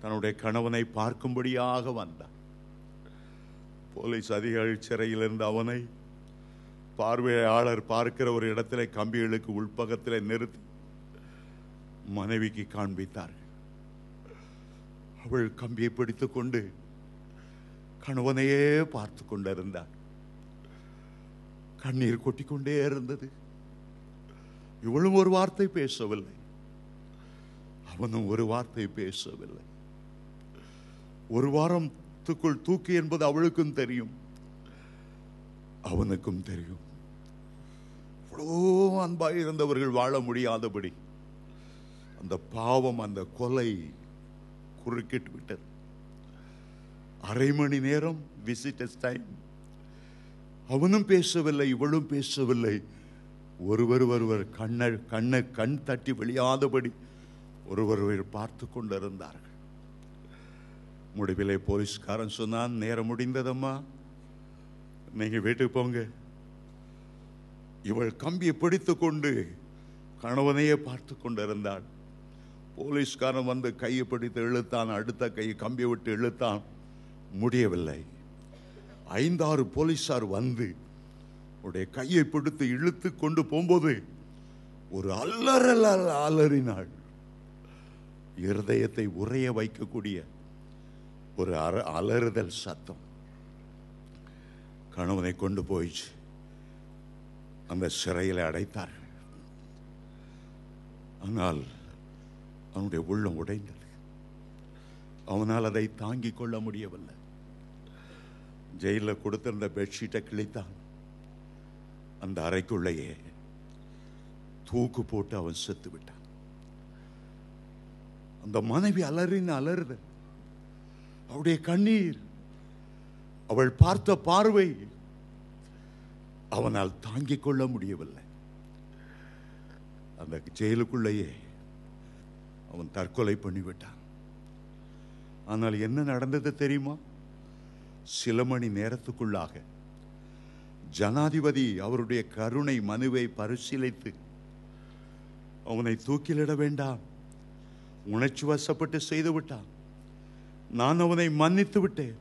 தன்னுடைய கணவனை பார்க்கும்படியாக வந்தார் போலீஸ் அதிகாரி சிறையில் இருந்த அவனை பார்வையாளர் பார்க்கிற ஒரு இடத்திலே கம்பிகளுக்கு உள்பகத்திலே நிறுத்தி மனைவிக்கு காண்பித்தார்கள் அவள் கம்பியை பிடித்து கொண்டு கணவனையே பார்த்து கொண்டிருந்தார் கண்ணீர் கொட்டிக்கொண்டே இருந்தது இவளும் ஒரு வார்த்தை பேசவில்லை அவனும் ஒரு வார்த்தை பேசவில்லை ஒரு வாரத்துக்குள் தூக்கி என்பது அவளுக்கும் தெரியும் அவனுக்கும் தெரியும் இவ்வளோ அன்பாக இருந்தவர்கள் வாழ முடியாதபடி அந்த பாவம் அந்த கொலை குறுக்கிட்டு விட்டது அரை மணி நேரம் விசிட்டர்ஸ் டைம் அவனும் பேசவில்லை இவளும் பேசவில்லை ஒருவர் ஒருவர் கண்ண கண்ணை கண் தட்டி வெளியாதபடி ஒருவர் பார்த்து கொண்டிருந்தார்கள் முடிவிலே போலீஸ்காரன் சொன்னான் நேரம் முடிந்ததம்மா நீங்கள் வீட்டுக்கு போங்க இவள் கம்பியை பிடித்து கொண்டு கணவனையே பார்த்து கொண்டிருந்தாள் போலீஸ்காரன் வந்து கையை பிடித்து இழுத்தான் அடுத்த கையை கம்பி விட்டு இழுத்தான் முடியவில்லை ஐந்தாறு போலீஸார் வந்து உடைய கையை பிடித்து இழுத்து கொண்டு போகும்போது ஒரு அல்லறல் அலறினாள் இருதயத்தை உரைய வைக்கக்கூடிய ஒரு அற அலறுதல் சத்தம் கணவனை கொண்டு போயிடுச்சு அந்த சிறையில் அடைத்தார்கள் ஆனால் அவனுடைய உள்ளம் உடைந்தது அவனால் அதை தாங்கிக் கொள்ள முடியவில்லை ஜெயிலில் கொடுத்திருந்த பெட்ஷீட்டை கிழித்தான் அந்த அறைக்குள்ளேயே தூக்கு போட்டு அவன் செத்து விட்டான் அந்த மனைவி அலறின் அலறுது அவருடைய கண்ணீர் அவள் பார்த்த பார்வை அவனால் தாங்கிக் கொள்ள முடியவில்லை அந்த ஜெயிலுக்குள்ளேயே அவன் தற்கொலை பண்ணிவிட்டான் ஆனால் என்ன நடந்தது தெரியுமா சில மணி நேரத்துக்குள்ளாக ஜனாதிபதி அவருடைய கருணை மனுவை பரிசீலித்து அவனை தூக்கிலிட வேண்டாம் உணர்ச்சி வசப்பட்டு செய்து விட்டான் நான் அவனை மன்னித்து விட்டேன்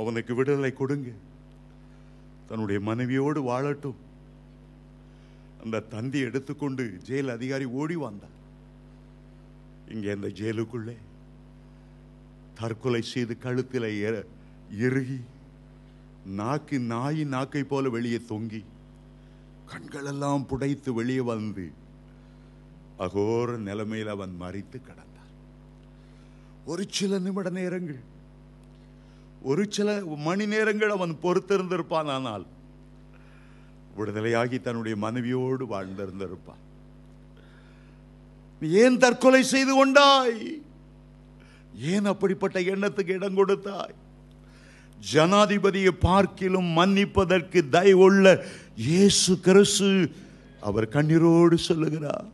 அவனுக்கு விடுதலை கொடுங்க தன்னுடைய மனைவியோடு வாழட்டும் அந்த தந்தி எடுத்துக்கொண்டு ஜெயில் அதிகாரி ஓடி வந்தான் இங்கே இந்த ஜெயிலுக்குள்ளே தற்கொலை செய்து கழுத்தில் எருகி நாக்கு நாய் நாக்கை போல வெளியே தொங்கி கண்களெல்லாம் புடைத்து வெளியே வந்து அகோர நிலைமையில் அவன் மறித்து கடந்தான் ஒரு சில நிமிட நேரங்கள் ஒரு சில மணி நேரங்கள் அவன் பொறுத்திருந்திருப்பான் ஆனால் விடுதலையாகி தன்னுடைய மனைவியோடு வாழ்ந்திருந்திருப்பான் நீ ஏன் தற்கொலை செய்து கொண்டாய் ஏன் அப்படிப்பட்ட எண்ணத்துக்கு இடம் கொடுத்தாய் ஜனாதிபதியை பார்க்கிலும் மன்னிப்பதற்கு தயவுள்ள இயேசு கரசு அவர் கண்ணீரோடு சொல்லுகிறார்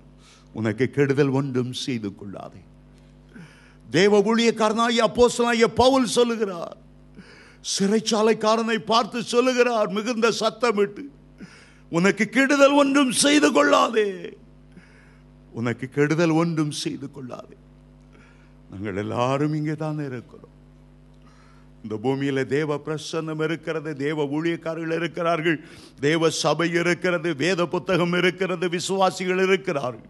உனக்கு கெடுதல் ஒன்றும் செய்து கொள்ளாதே தேவ ஊழியக்காரனாகிய அப்போசனாகிய பவுல் சொல்லுகிறார் சிறைச்சாலைக்காரனை பார்த்து சொல்லுகிறார் மிகுந்த சத்தமிட்டு உனக்கு கெடுதல் ஒன்றும் செய்து கொள்ளாதே உனக்கு கெடுதல் ஒன்றும் செய்து கொள்ளாது நாங்கள் எல்லாரும் இங்கே தான் இருக்கிறோம் இந்த பூமியில் தேவ பிரசன்னம் இருக்கிறது தேவ ஊழியக்காரர்கள் இருக்கிறார்கள் தேவ சபை இருக்கிறது வேத புத்தகம் இருக்கிறது விசுவாசிகள் இருக்கிறார்கள்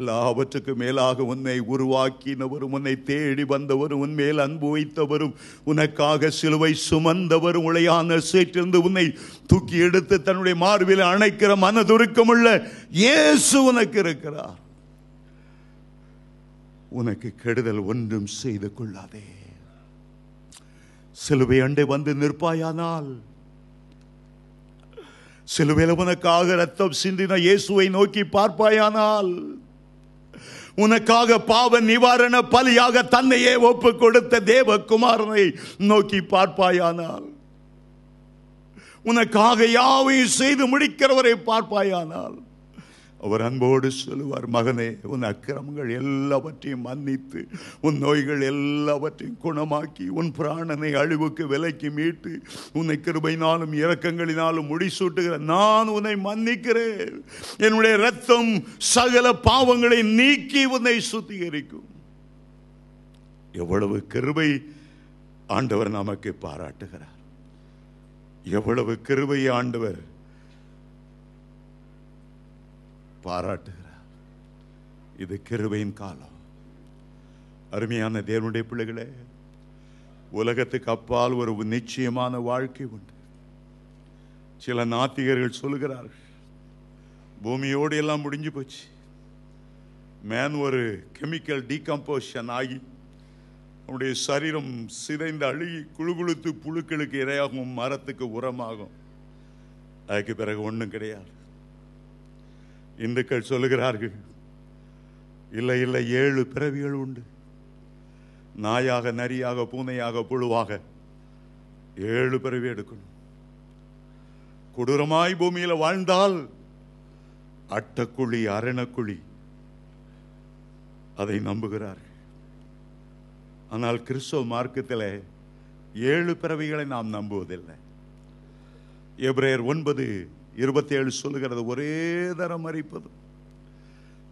எல்லாவற்றுக்கு மேலாக உன்னை உருவாக்கினவரும் உன்னை தேடி வந்தவரும் உன்மேல் அன்பு வைத்தவரும் உனக்காக சிலுவை சுமந்தவரும் உளையான சீற்றிலிருந்து உன்னை தூக்கி எடுத்து தன்னுடைய மார்பில் அணைக்கிற மனதுருக்கமுள்ள இயேசு உனக்கு இருக்கிறார் உனக்கு கெடுதல் ஒன்றும் செய்து கொள்ளாதே சிலுவை அண்டை வந்து நிற்பாயானால் சிலுவையில் உனக்காக ரத்தம் சிந்தின இயேசுவை நோக்கி பார்ப்பாயானால் உனக்காக பாவ நிவாரண பலியாக தன்னையே ஒப்பு கொடுத்த தேவகுமாரனை நோக்கி பார்ப்பாயானால் உனக்காக யாவையும் செய்து முடிக்கிறவரை பார்ப்பாயானால் அவர் அன்போடு சொல்லுவார் மகனே உன் அக்கிரமங்கள் எல்லாவற்றையும் மன்னித்து உன் நோய்கள் எல்லாவற்றையும் குணமாக்கி உன் பிராணனை அழிவுக்கு விலைக்கு மீட்டு உன்னை கிருபையினாலும் இரக்கங்களினாலும் முடிசூட்டுகிற நான் உன்னை மன்னிக்கிறேன் என்னுடைய ரத்தம் சகல பாவங்களை நீக்கி உன்னை சுத்திகரிக்கும் எவ்வளவு கிருபை ஆண்டவர் நமக்கு பாராட்டுகிறார் எவ்வளவு கிருபை ஆண்டவர் பாராட்டுகிறார் இது கிருபையின் காலம் அருமையான தேவனுடைய பிள்ளைகளே உலகத்துக்கு அப்பால் ஒரு நிச்சயமான வாழ்க்கை உண்டு சில நாத்திகர்கள் சொல்லுகிறார்கள் பூமியோடு எல்லாம் முடிஞ்சு போச்சு மேன் ஒரு கெமிக்கல் டீகம்போசிஷன் ஆகி அவனுடைய சரீரம் சிதைந்து அழுகி குழுகுழுத்து புழுக்களுக்கு இரையாகும் மரத்துக்கு உரமாகும் அதுக்கு பிறகு ஒன்றும் கிடையாது இந்துக்கள் சொல்லுகிறார்கள் இல்லை இல்லை ஏழு பிறவிகள் உண்டு நாயாக நரியாக பூனையாக புழுவாக ஏழு பிறவி எடுக்கணும் கொடூரமாய் பூமியில் வாழ்ந்தால் அட்டக்குழி அரணக்குழி அதை நம்புகிறார்கள் ஆனால் கிறிஸ்தவ மார்க்கத்தில் ஏழு பிறவிகளை நாம் நம்புவதில்லை எப்ரேயர் ஒன்பது இருபத்தேழு சொல்லுகிறது ஒரே தரம் அறிப்பது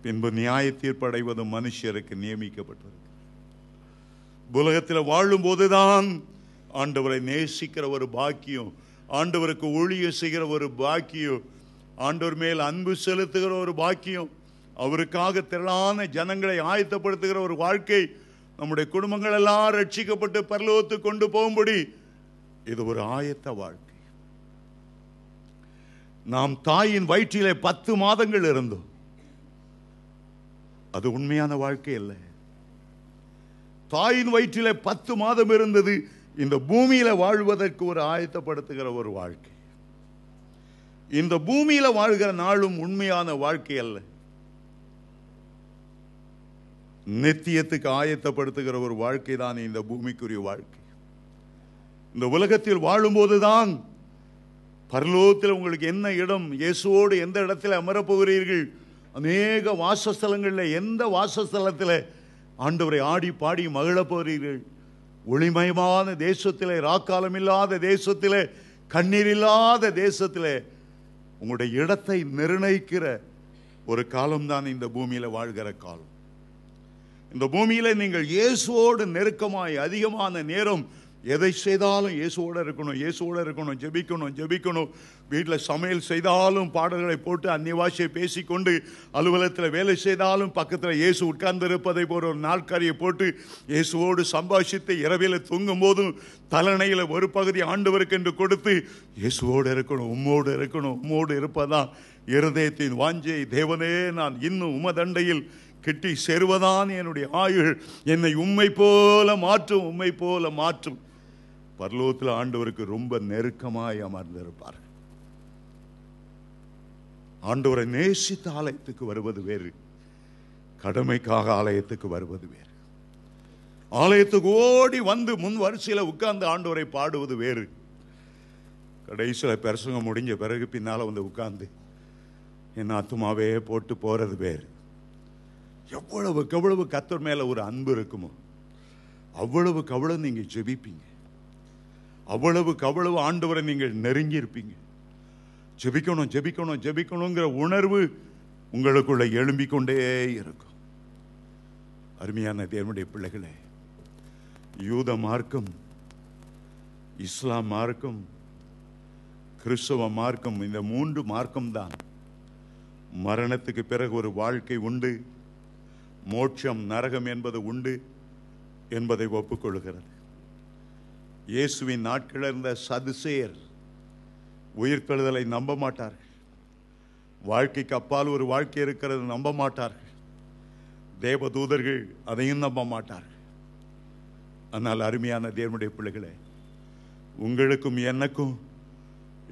பின்பு நியாய தீர்ப்பு அடைவது மனுஷருக்கு நியமிக்கப்பட்டிருக்கு உலகத்தில் வாழும் தான் ஆண்டவரை நேசிக்கிற ஒரு பாக்கியம் ஆண்டவருக்கு ஒழிய செய்கிற ஒரு பாக்கியம் ஆண்டவர் மேல் அன்பு செலுத்துகிற ஒரு பாக்கியம் அவருக்காக திரளான ஜனங்களை ஆயத்தப்படுத்துகிற ஒரு வாழ்க்கை நம்முடைய குடும்பங்கள் எல்லாம் ரட்சிக்கப்பட்டு பரலோகத்து கொண்டு போகும்படி இது ஒரு ஆயத்த வாழ்க்கை நாம் தாயின் வயிற்றிலே பத்து மாதங்கள் இருந்தோம் அது உண்மையான வாழ்க்கை இல்லை தாயின் வயிற்றிலே பத்து மாதம் இருந்தது இந்த பூமியில வாழ்வதற்கு ஒரு ஆயத்தப்படுத்துகிற ஒரு வாழ்க்கை இந்த பூமியில வாழ்கிற நாளும் உண்மையான வாழ்க்கை அல்ல நித்தியத்துக்கு ஆயத்தப்படுத்துகிற ஒரு வாழ்க்கை தான் இந்த பூமிக்குரிய வாழ்க்கை இந்த உலகத்தில் வாழும்போதுதான் பரலோகத்தில் உங்களுக்கு என்ன இடம் இயேசுவோடு எந்த இடத்துல அமரப்போகிறீர்கள் அநேக வாசஸ்தலங்களில் எந்த வாசஸ்தலத்தில் ஆண்டவரை ஆடி பாடி மகிழப் போகிறீர்கள் ஒளிமயமான தேசத்தில் ராக்காலம் இல்லாத தேசத்தில் கண்ணீர் இல்லாத தேசத்தில் உங்களுடைய இடத்தை நிர்ணயிக்கிற ஒரு காலம்தான் இந்த பூமியில் வாழ்கிற காலம் இந்த பூமியில் நீங்கள் இயேசுவோடு நெருக்கமாய் அதிகமான நேரம் எதை செய்தாலும் இயேசுவோடு இருக்கணும் இயேசுவோடு இருக்கணும் ஜெபிக்கணும் ஜெபிக்கணும் வீட்டில் சமையல் செய்தாலும் பாடல்களை போட்டு அந்நிவாசியை பேசிக்கொண்டு அலுவலகத்தில் வேலை செய்தாலும் பக்கத்தில் இயேசு உட்கார்ந்து இருப்பதை போல ஒரு நாட்காரியை போட்டு இயேசுவோடு சம்பாஷித்து இரவில் தூங்கும் போதும் தலைநையில் ஒரு பகுதி ஆண்டவருக்கு என்று கொடுத்து இயேசுவோடு இருக்கணும் உம்மோடு இருக்கணும் உம்மோடு இருப்பதான் இருதயத்தின் வாஞ்சை தேவனே நான் இன்னும் உமதண்டையில் கிட்டி சேருவதான் என்னுடைய ஆயுள் என்னை உண்மை போல மாற்றும் உண்மை போல மாற்றும் பரலோகத்தில் ஆண்டவருக்கு ரொம்ப நெருக்கமாய் அமர்ந்திருப்பார்கள் ஆண்டவரை நேசித்த ஆலயத்துக்கு வருவது வேறு கடமைக்காக ஆலயத்துக்கு வருவது வேறு ஆலயத்துக்கு ஓடி வந்து முன் வரிசையில் உட்கார்ந்து ஆண்டவரை பாடுவது வேறு கடைசியில் பிரசங்கம் முடிஞ்ச பிறகு பின்னால் வந்து உட்கார்ந்து என் அத்துமாவே போட்டு போகிறது வேறு எவ்வளவு கவ்வளவு கத்தர் மேலே ஒரு அன்பு இருக்குமோ அவ்வளவு கவ்வளவு நீங்கள் ஜெபிப்பீங்க அவ்வளவுக்கு அவ்வளவு ஆண்டவரை நீங்கள் நெருங்கி இருப்பீங்க ஜெபிக்கணும் ஜெபிக்கணும் ஜெபிக்கணுங்கிற உணர்வு உங்களுக்குள்ள எழும்பிக் கொண்டே இருக்கும் அருமையான தேவனுடைய பிள்ளைகளே யூத மார்க்கம் இஸ்லாம் மார்க்கம் கிறிஸ்தவ மார்க்கம் இந்த மூன்று தான் மரணத்துக்கு பிறகு ஒரு வாழ்க்கை உண்டு மோட்சம் நரகம் என்பது உண்டு என்பதை ஒப்புக்கொள்கிறது இயேசுவின் நாட்கள் இருந்த சதுசேயர் உயிர்த்தெழுதலை நம்ப மாட்டார்கள் வாழ்க்கைக்கு அப்பால் ஒரு வாழ்க்கை இருக்கிறது நம்ப மாட்டார்கள் தேவதூதர்கள் அதையும் நம்ப மாட்டார்கள் ஆனால் அருமையான தேவனுடைய பிள்ளைகளே உங்களுக்கும் எனக்கும்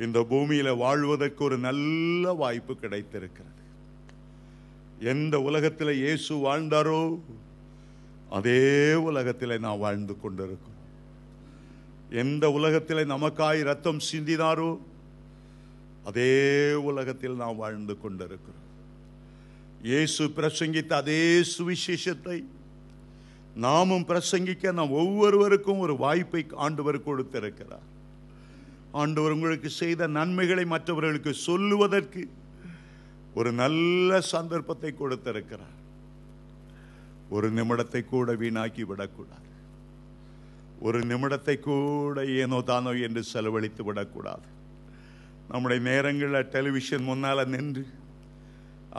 இந்த பூமியில் வாழ்வதற்கு ஒரு நல்ல வாய்ப்பு கிடைத்திருக்கிறது எந்த உலகத்தில் இயேசு வாழ்ந்தாரோ அதே உலகத்தில் நான் வாழ்ந்து கொண்டிருக்கோம் எந்த உலகத்தில் நமக்காய் ரத்தம் சிந்தினாரோ அதே உலகத்தில் நாம் வாழ்ந்து கொண்டிருக்கிறோம் இயேசு பிரசங்கித்த அதே சுவிசேஷத்தை நாமும் பிரசங்கிக்க நாம் ஒவ்வொருவருக்கும் ஒரு வாய்ப்பை ஆண்டவர் கொடுத்திருக்கிறார் ஆண்டவர் உங்களுக்கு செய்த நன்மைகளை மற்றவர்களுக்கு சொல்லுவதற்கு ஒரு நல்ல சந்தர்ப்பத்தை கொடுத்திருக்கிறார் ஒரு நிமிடத்தை கூட வீணாக்கி விடக்கூடாது ஒரு நிமிடத்தை கூட ஏனோ தானோ என்று செலவழித்து விடக்கூடாது நம்முடைய நேரங்களில் டெலிவிஷன் முன்னால் நின்று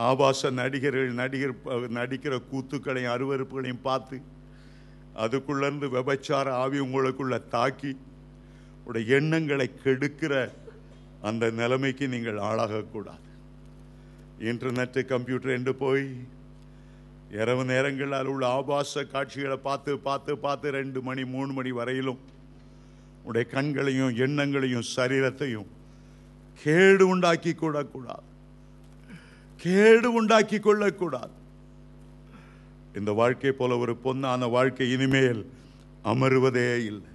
ஆபாச நடிகர்கள் நடிகர் நடிக்கிற கூத்துக்களையும் அருவறுப்புகளையும் பார்த்து அதுக்குள்ளேருந்து விபச்சார ஆவி உங்களுக்குள்ள தாக்கி உடைய எண்ணங்களை கெடுக்கிற அந்த நிலைமைக்கு நீங்கள் ஆளாகக்கூடாது இன்டர்நெட்டு கம்ப்யூட்டர் என்று போய் இரவு நேரங்களில் உள்ள ஆபாச காட்சிகளை பார்த்து பார்த்து பார்த்து ரெண்டு மணி மூணு மணி வரையிலும் உடைய கண்களையும் எண்ணங்களையும் சரீரத்தையும் கேடு உண்டாக்கி கூடக்கூடாது கேடு உண்டாக்கி கொள்ளக்கூடாது இந்த வாழ்க்கை போல ஒரு பொன்னான வாழ்க்கை இனிமேல் அமருவதே இல்லை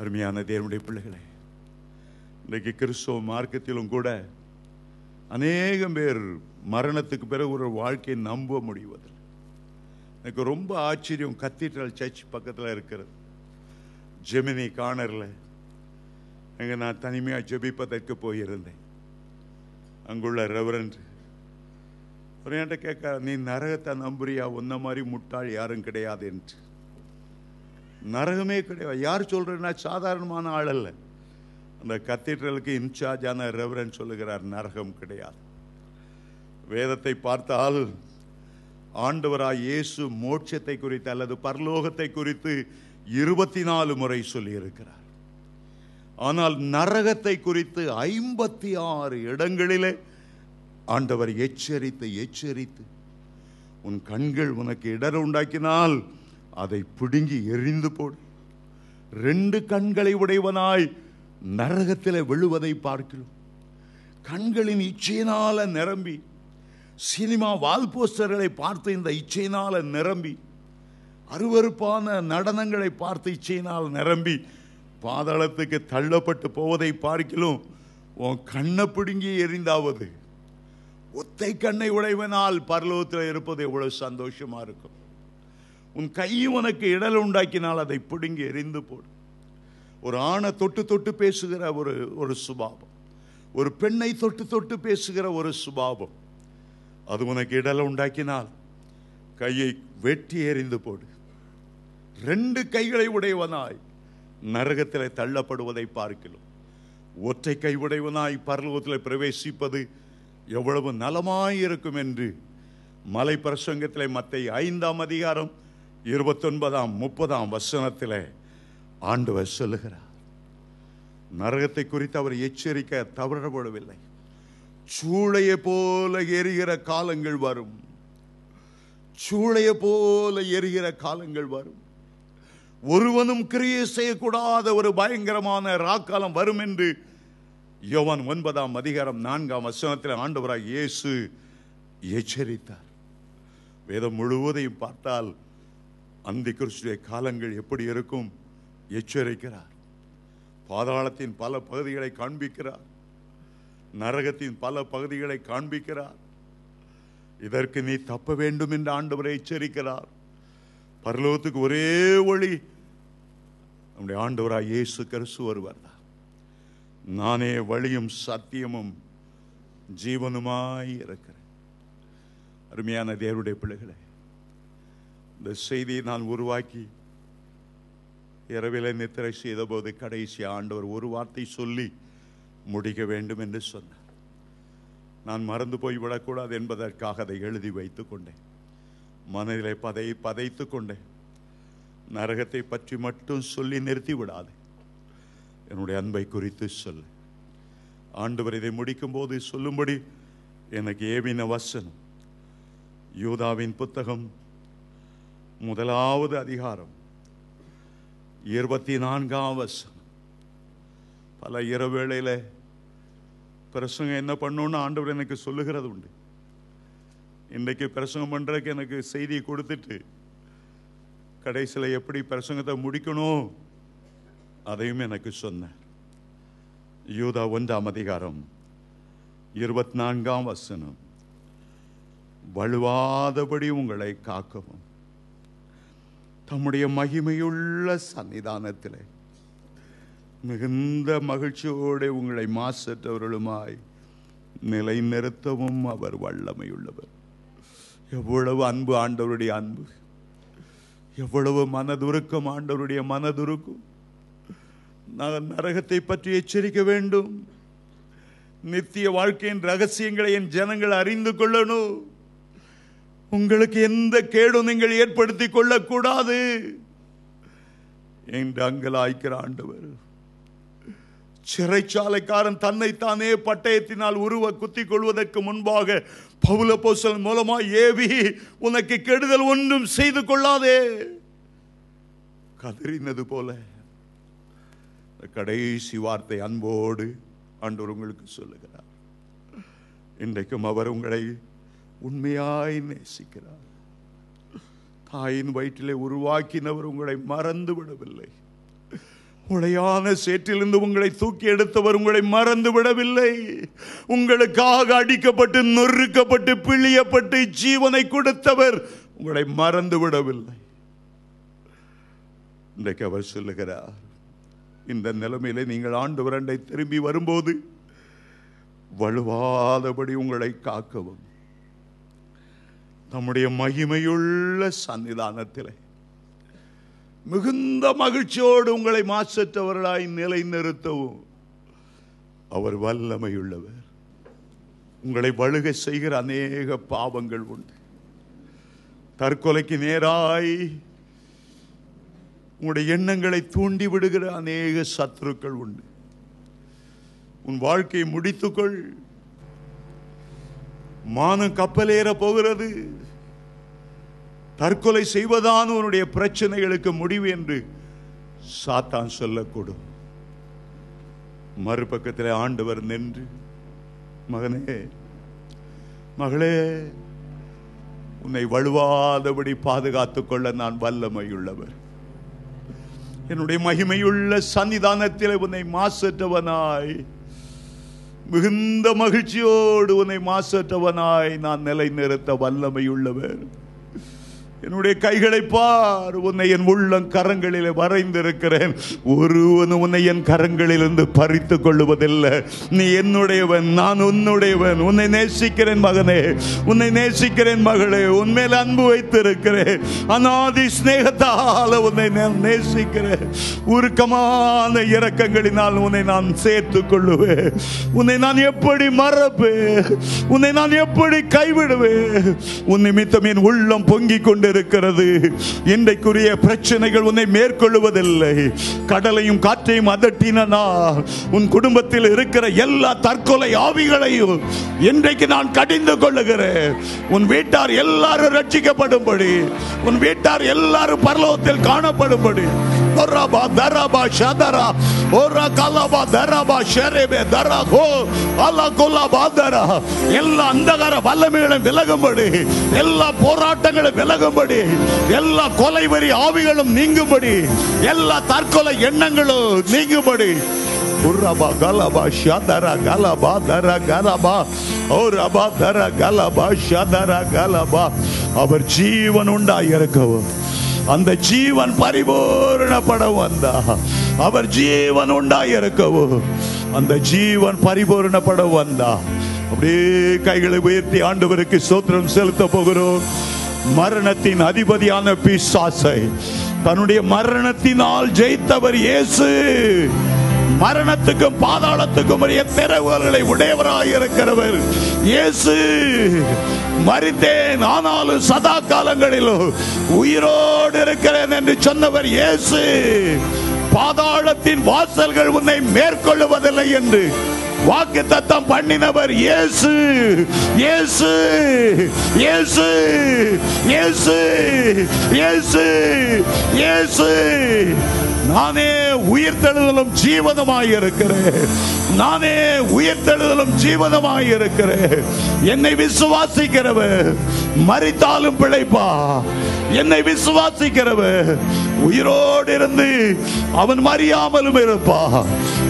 அருமையான தேவனுடைய பிள்ளைகளே இன்றைக்கு கிறிஸ்தவ மார்க்கத்திலும் கூட அநேகம் பேர் மரணத்துக்கு பிறகு ஒரு வாழ்க்கையை நம்ப முடிவதில் எனக்கு ரொம்ப ஆச்சரியம் கத்தீட்ரல் சர்ச் பக்கத்தில் இருக்கிறது ஜெமினி கார்னரில் அங்கே நான் தனிமையாக ஜெபிப்பதற்கு போயிருந்தேன் அங்குள்ள ரெவரண்ட் ஒரு என்கிட்ட கேட்க நீ நரகத்தை நம்புறியா ஒன்ன மாதிரி முட்டாள் யாரும் கிடையாது என்று நரகமே கிடையாது யார் சொல்கிறேன்னா சாதாரணமான ஆள் அல்ல அந்த கத்தீட்ரலுக்கு இன்சார்ஜான ரெவரன் சொல்லுகிறார் நரகம் கிடையாது வேதத்தை பார்த்தால் ஆண்டவராய் இயேசு மோட்சத்தை குறித்து அல்லது பரலோகத்தை குறித்து இருபத்தி நாலு முறை சொல்லியிருக்கிறார் ஆனால் நரகத்தை குறித்து ஐம்பத்தி ஆறு இடங்களிலே ஆண்டவர் எச்சரித்து எச்சரித்து உன் கண்கள் உனக்கு இடர் உண்டாக்கினால் அதை பிடுங்கி எரிந்து போடு ரெண்டு கண்களை உடையவனாய் நரகத்தில் விழுவதை பார்க்கிறோம் கண்களின் இச்சையினால நிரம்பி சினிமா வால் போஸ்டர்களை பார்த்து இந்த இச்சையினால் நிரம்பி அருவறுப்பான நடனங்களை பார்த்து இச்சையினால் நிரம்பி பாதாளத்துக்கு தள்ளப்பட்டு போவதை பார்க்கிலும் உன் கண்ணை பிடுங்கி எரிந்தாவது ஒத்தை கண்ணை உடைவனால் பரலோகத்தில் இருப்பது எவ்வளவு சந்தோஷமாக இருக்கும் உன் கையும் உனக்கு இடல் உண்டாக்கினால் அதை பிடுங்கி எரிந்து போடும் ஒரு ஆணை தொட்டு தொட்டு பேசுகிற ஒரு ஒரு சுபாவம் ஒரு பெண்ணை தொட்டு தொட்டு பேசுகிற ஒரு சுபாவம் அது உனக்கு இடல உண்டாக்கினால் கையை வெட்டி எறிந்து போடு ரெண்டு கைகளை உடையவனாய் நரகத்தில் தள்ளப்படுவதை பார்க்கலாம் ஒற்றை கை உடையவனாய் பரலோகத்தில் பிரவேசிப்பது எவ்வளவு நலமாயிருக்கும் என்று மலை பிரசங்கத்தில் மற்ற ஐந்தாம் அதிகாரம் இருபத்தொன்பதாம் முப்பதாம் வசனத்தில் ஆண்டவர் சொல்லுகிறார் நரகத்தை குறித்து அவர் எச்சரிக்க தவறப்படவில்லை சூளைய போல எரிகிற காலங்கள் வரும் சூளைய போல எரிகிற காலங்கள் வரும் ஒருவனும் கிரியை செய்யக்கூடாத ஒரு பயங்கரமான ராக்காலம் வரும் என்று யோவன் ஒன்பதாம் அதிகாரம் நான்காம் வசனத்தில் ஆண்டவராக இயேசு எச்சரித்தார் வேதம் முழுவதையும் பார்த்தால் அந்த கிருஷ்ண காலங்கள் எப்படி இருக்கும் எச்சரிக்கிறார் பாதாளத்தின் பல பகுதிகளை காண்பிக்கிறார் நரகத்தின் பல பகுதிகளை காண்பிக்கிறார் இதற்கு நீ தப்ப வேண்டும் என்று ஆண்டவரை எச்சரிக்கிறார் பரலோகத்துக்கு ஒரே ஒளி நம்முடைய ஆண்டவராக இயேசு கரிசு வருவார் நானே வழியும் சத்தியமும் ஜீவனுமாய் இருக்கிறேன் அருமையான தேவருடைய பிள்ளைகளே இந்த செய்தியை நான் உருவாக்கி இரவிலை நித்திரை செய்தபோது கடைசி ஆண்டவர் ஒரு வார்த்தை சொல்லி முடிக்க வேண்டும் என்று சொன்னார் நான் மறந்து போய்விடக்கூடாது என்பதற்காக அதை எழுதி வைத்து கொண்டேன் மனதிலே பதை பதைத்து கொண்டேன் நரகத்தை பற்றி மட்டும் சொல்லி நிறுத்தி விடாது என்னுடைய அன்பை குறித்து சொல்ல ஆண்டவர் இதை முடிக்கும் போது சொல்லும்படி எனக்கு ஏவின வசனம் யூதாவின் புத்தகம் முதலாவது அதிகாரம் இருபத்தி நான்காம் வசனம் பல இரவேளையில் பிரசங்கம் என்ன பண்ணணும்னு ஆண்டவர் எனக்கு சொல்லுகிறது உண்டு இன்றைக்கு பிரசங்கம் பண்ணுறதுக்கு எனக்கு செய்தியை கொடுத்துட்டு கடைசியில் எப்படி பிரசங்கத்தை முடிக்கணும் அதையும் எனக்கு சொன்னேன் யூதா ஒன்றாம் அதிகாரம் இருபத்தி நான்காம் வசனம் வலுவாதபடி உங்களை காக்கவும் தம்முடைய மகிமையுள்ள சன்னிதானத்திலே மிகுந்த மகிழ்ச்சியோடு உங்களை மாசற்றவர்களுமாய் நிலைநிறுத்தவும் அவர் வல்லமையுள்ளவர் எவ்வளவு அன்பு ஆண்டவருடைய அன்பு எவ்வளவு மனதுருக்கம் ஆண்டவருடைய மனதுருக்கும் நான் நரகத்தை பற்றி எச்சரிக்க வேண்டும் நித்திய வாழ்க்கையின் ரகசியங்களை என் ஜனங்கள் அறிந்து கொள்ளணும் உங்களுக்கு எந்த கேடும் நீங்கள் ஏற்படுத்தி கொள்ளக்கூடாது என்று அங்கலாய்க்கிற ஆண்டவர் சிறைச்சாலைக்காரன் தன்னைத்தானே பட்டயத்தினால் உருவ குத்தி கொள்வதற்கு முன்பாக பவுலப்போசல் மூலமாக ஏவி உனக்கு கெடுதல் ஒன்றும் செய்து கொள்ளாதே கதறினது போல கடைசி வார்த்தை அன்போடு ஆண்டவர் உங்களுக்கு சொல்லுகிறார் இன்றைக்கும் அவர் உங்களை உண்மையாய் நேசிக்கிறார் தாயின் வயிற்றிலே உருவாக்கினவர் உங்களை மறந்து விடவில்லை உளையான சேற்றிலிருந்து உங்களை தூக்கி எடுத்தவர் உங்களை மறந்து விடவில்லை உங்களுக்காக அடிக்கப்பட்டு நொறுக்கப்பட்டு பிழியப்பட்டு ஜீவனை கொடுத்தவர் உங்களை மறந்து விடவில்லை இன்றைக்கு அவர் சொல்லுகிறார் இந்த நிலைமையிலே நீங்கள் ஆண்டு வரண்டை திரும்பி வரும்போது வலுவாதபடி உங்களை காக்கவும் நம்முடைய மகிமையுள்ள சன்னிதானத்திலே மிகுந்த மகிழ்ச்சியோடு உங்களை மாசற்றவர்களாய் நிலைநிறுத்தவும் அவர் வல்லமையுள்ளவர் உங்களை வழுகை செய்கிற அநேக பாவங்கள் உண்டு தற்கொலைக்கு நேராய் உங்களுடைய எண்ணங்களை தூண்டி விடுகிற அநேக சத்துருக்கள் உண்டு உன் வாழ்க்கையை முடித்துக்கொள் மானம் கப்பலேற போகிறது தற்கொலை செய்வதான் உன்னுடைய பிரச்சனைகளுக்கு முடிவு என்று சாத்தான் சொல்லக்கூடும் மறுபக்கத்தில் ஆண்டவர் நின்று மகனே மகளே உன்னை வலுவாதபடி பாதுகாத்துக் கொள்ள நான் வல்லமையுள்ளவர் என்னுடைய மகிமையுள்ள சன்னிதானத்தில் உன்னை மாசற்றவனாய் மிகுந்த மகிழ்ச்சியோடு உன்னை மாசற்றவனாய் நான் நிலை நிறுத்த வல்லமையுள்ளவர் என்னுடைய கைகளை பார் உன்னை என் உள்ளம் கரங்களிலே வரைந்திருக்கிறேன் ஒருவன் உன்னை என் கரங்களிலிருந்து பறித்து கொள்ளுவதில்லை நீ என்னுடையவன் நான் உன்னுடையவன் உன்னை நேசிக்கிறேன் மகனே உன்னை நேசிக்கிறேன் மகளே உன்மேல் அன்பு வைத்திருக்கிறேன் அநாதி ஸ்நேகத்தால் உன்னை நான் நேசிக்கிறேன் உருக்கமான இறக்கங்களினால் உன்னை நான் சேர்த்து கொள்ளுவேன் உன்னை நான் எப்படி மறப்பு உன்னை நான் எப்படி கைவிடுவேன் உன் நிமித்தம் என் உள்ளம் பொங்கிக் கொண்டு கொண்டிருக்கிறது இன்றைக்குரிய பிரச்சனைகள் உன்னை மேற்கொள்வதில்லை கடலையும் காற்றையும் அதட்டினா உன் குடும்பத்தில் இருக்கிற எல்லா தற்கொலை ஆவிகளையும் இன்றைக்கு நான் கடிந்து கொள்ளுகிறேன் உன் வீட்டார் எல்லாரும் ரட்சிக்கப்படும்படி உன் வீட்டார் எல்லாரும் பரலோகத்தில் காணப்படும்படி Rabaraba, Daraba, Shadara, Ora Kalaba, Daraba, Sherebe, Darako, Alakola Badara, Ella Andagara, Valamir, Vilagambadi, Ella Poratanga, Vilagambadi, Ella Kolavari, Avigalam, Ningubadi, Ella Tarkola, Yenangalo, Ningubadi. Uraba galaba shadara galaba dara galaba Uraba dara galaba shadara galaba அவர் ஜீவன் உண்டாயிருக்கவும் அந்த ஜீவன் பரிபூர்ணப்பட வந்தா அவர் ஜீவன் உண்டாயிருக்கவோ அந்த ஜீவன் பரிபூர்ணப்பட வந்தா அப்படியே கைகளை உயர்த்தி ஆண்டவருக்கு சோத்திரம் செலுத்த போகிறோம் மரணத்தின் அதிபதியான பிசாசை தன்னுடைய மரணத்தினால் ஜெயித்தவர் இயேசு மரணத்துக்கும் பாதாளத்துக்கும் உரிய திறவுகளை உடையவராக இருக்கிறவர் இயேசு மறித்தேன் ஆனாலும் சதா காலங்களிலும் உயிரோடு இருக்கிறேன் என்று சொன்னவர் இயேசு பாதாளத்தின் வாசல்கள் உன்னை மேற்கொள்ளுவதில்லை என்று வாக்கு தத்தம் பண்ணினவர் இயேசு இயேசு இயேசு இயேசு இயேசு இயேசு நானே உயிர்த்தெழுதலும் ஜீவனமாய் இருக்கிறேன் நானே உயிர்த்தெழுதலும் ஜீவனமாய் இருக்கிறேன் என்னை விசுவாசிக்கிறவ மறித்தாலும் பிழைப்பா என்னை விசுவாசிக்கிறவ உயிரோடு இருந்து அவன் மறியாமலும் இருப்பா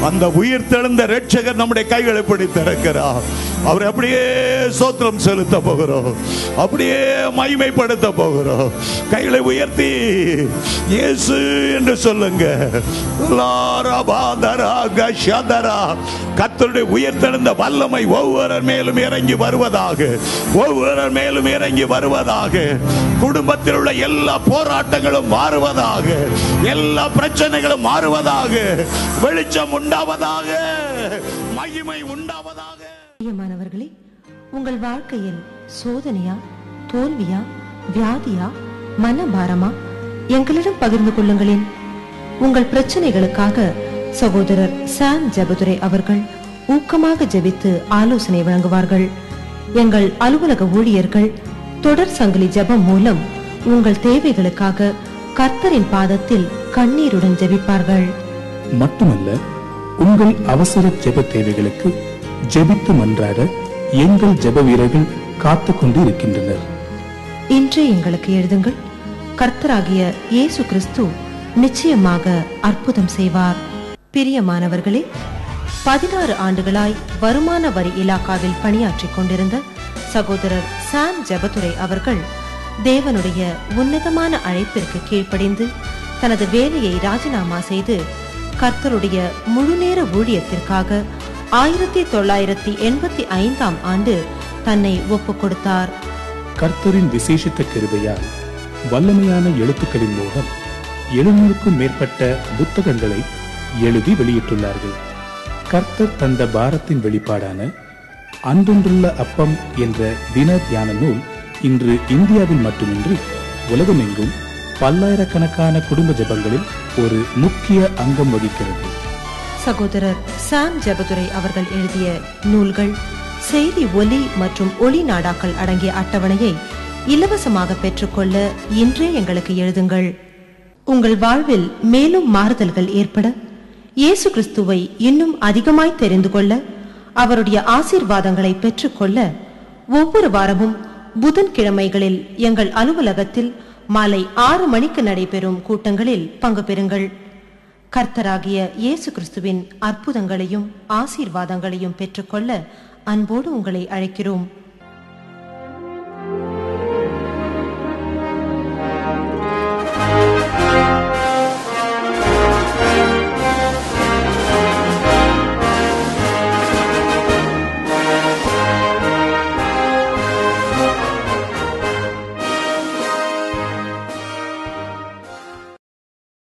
அந்த உயிர் தெழுந்த ரட்சகர் நம்முடைய கைகளை பிடித்து அவர் அப்படியே சோத்திரம் செலுத்த போகிறோம் அப்படியே மகிமைப்படுத்த போகிறோம் கைகளை உயர்த்தி இயேசு என்று சொல்லுங்க கத்தருடைய உயர்த்தெழுந்த வல்லமை ஒவ்வொரு மேலும் இறங்கி வருவதாக ஒவ்வொரு மேலும் இறங்கி வருவதாக குடும்பத்தில் உள்ள எல்லா போராட்டங்களும் மாறுவதாக எல்லா பிரச்சனைகளும் மாறுவதாக வெளிச்சம் உண்டாவதாக மகிமை உண்டாவதாக உங்கள் வாழ்க்கையில் சோதனையா தோல்வியா வியாதியா மனபாரமா எங்களிடம் பகிர்ந்து கொள்ளுங்களேன் உங்கள் பிரச்சனைகளுக்காக சகோதரர் சாம் ஜபதுரை அவர்கள் ஊக்கமாக ஜபித்து ஆலோசனை வழங்குவார்கள் எங்கள் அலுவலக ஊழியர்கள் தொடர் சங்கிலி ஜபம் மூலம் உங்கள் தேவைகளுக்காக கர்த்தரின் பாதத்தில் கண்ணீருடன் ஜபிப்பார்கள் மட்டுமல்ல உங்கள் அவசர ஜெப தேவைகளுக்கு ஜெபித்து மன்றாட எங்கள் ஜெப வீரர்கள் காத்து கொண்டு இருக்கின்றனர் இன்றே எங்களுக்கு எழுதுங்கள் கர்த்தராகிய இயேசு கிறிஸ்து நிச்சயமாக அற்புதம் செய்வார் பிரியமானவர்களே பதினாறு ஆண்டுகளாய் வருமான வரி இலாக்காவில் பணியாற்றிக் கொண்டிருந்த சகோதரர் சாம் ஜபதுரை அவர்கள் தேவனுடைய உன்னதமான அழைப்பிற்கு கீழ்ப்படிந்து தனது வேலையை ராஜினாமா செய்து கர்த்தருடைய முழுநேர ஊழியத்திற்காக ஆயிரத்தி தொள்ளாயிரத்தி எண்பத்தி ஐந்தாம் ஆண்டு தன்னை ஒப்பு கொடுத்தார் கர்த்தரின் விசேஷித்த கருவையால் வல்லமையான எழுத்துக்களின் மூலம் எழுநூறுக்கும் மேற்பட்ட புத்தகங்களை எழுதி வெளியிட்டுள்ளார்கள் கர்த்தர் தந்த பாரத்தின் வெளிப்பாடான அன்றொன்றுள்ள அப்பம் என்ற தின தியான நூல் இன்று இந்தியாவில் மட்டுமின்றி உலகமெங்கும் பல்லாயிரக்கணக்கான குடும்ப ஜபங்களில் ஒரு முக்கிய அங்கம் வகிக்கிறது சகோதரர் சாம் ஜபதுரை அவர்கள் எழுதிய நூல்கள் செய்தி ஒலி மற்றும் ஒலி நாடாக்கள் அடங்கிய அட்டவணையை இலவசமாக பெற்றுக்கொள்ள இன்றே எங்களுக்கு எழுதுங்கள் உங்கள் வாழ்வில் மேலும் மாறுதல்கள் ஏற்பட இயேசு கிறிஸ்துவை இன்னும் அதிகமாய் தெரிந்து கொள்ள அவருடைய ஆசீர்வாதங்களை பெற்றுக்கொள்ள ஒவ்வொரு வாரமும் புதன்கிழமைகளில் எங்கள் அலுவலகத்தில் மாலை ஆறு மணிக்கு நடைபெறும் கூட்டங்களில் பங்கு பெறுங்கள் கர்த்தராகிய இயேசு கிறிஸ்துவின் அற்புதங்களையும் ஆசீர்வாதங்களையும் பெற்றுக்கொள்ள அன்போடு உங்களை அழைக்கிறோம்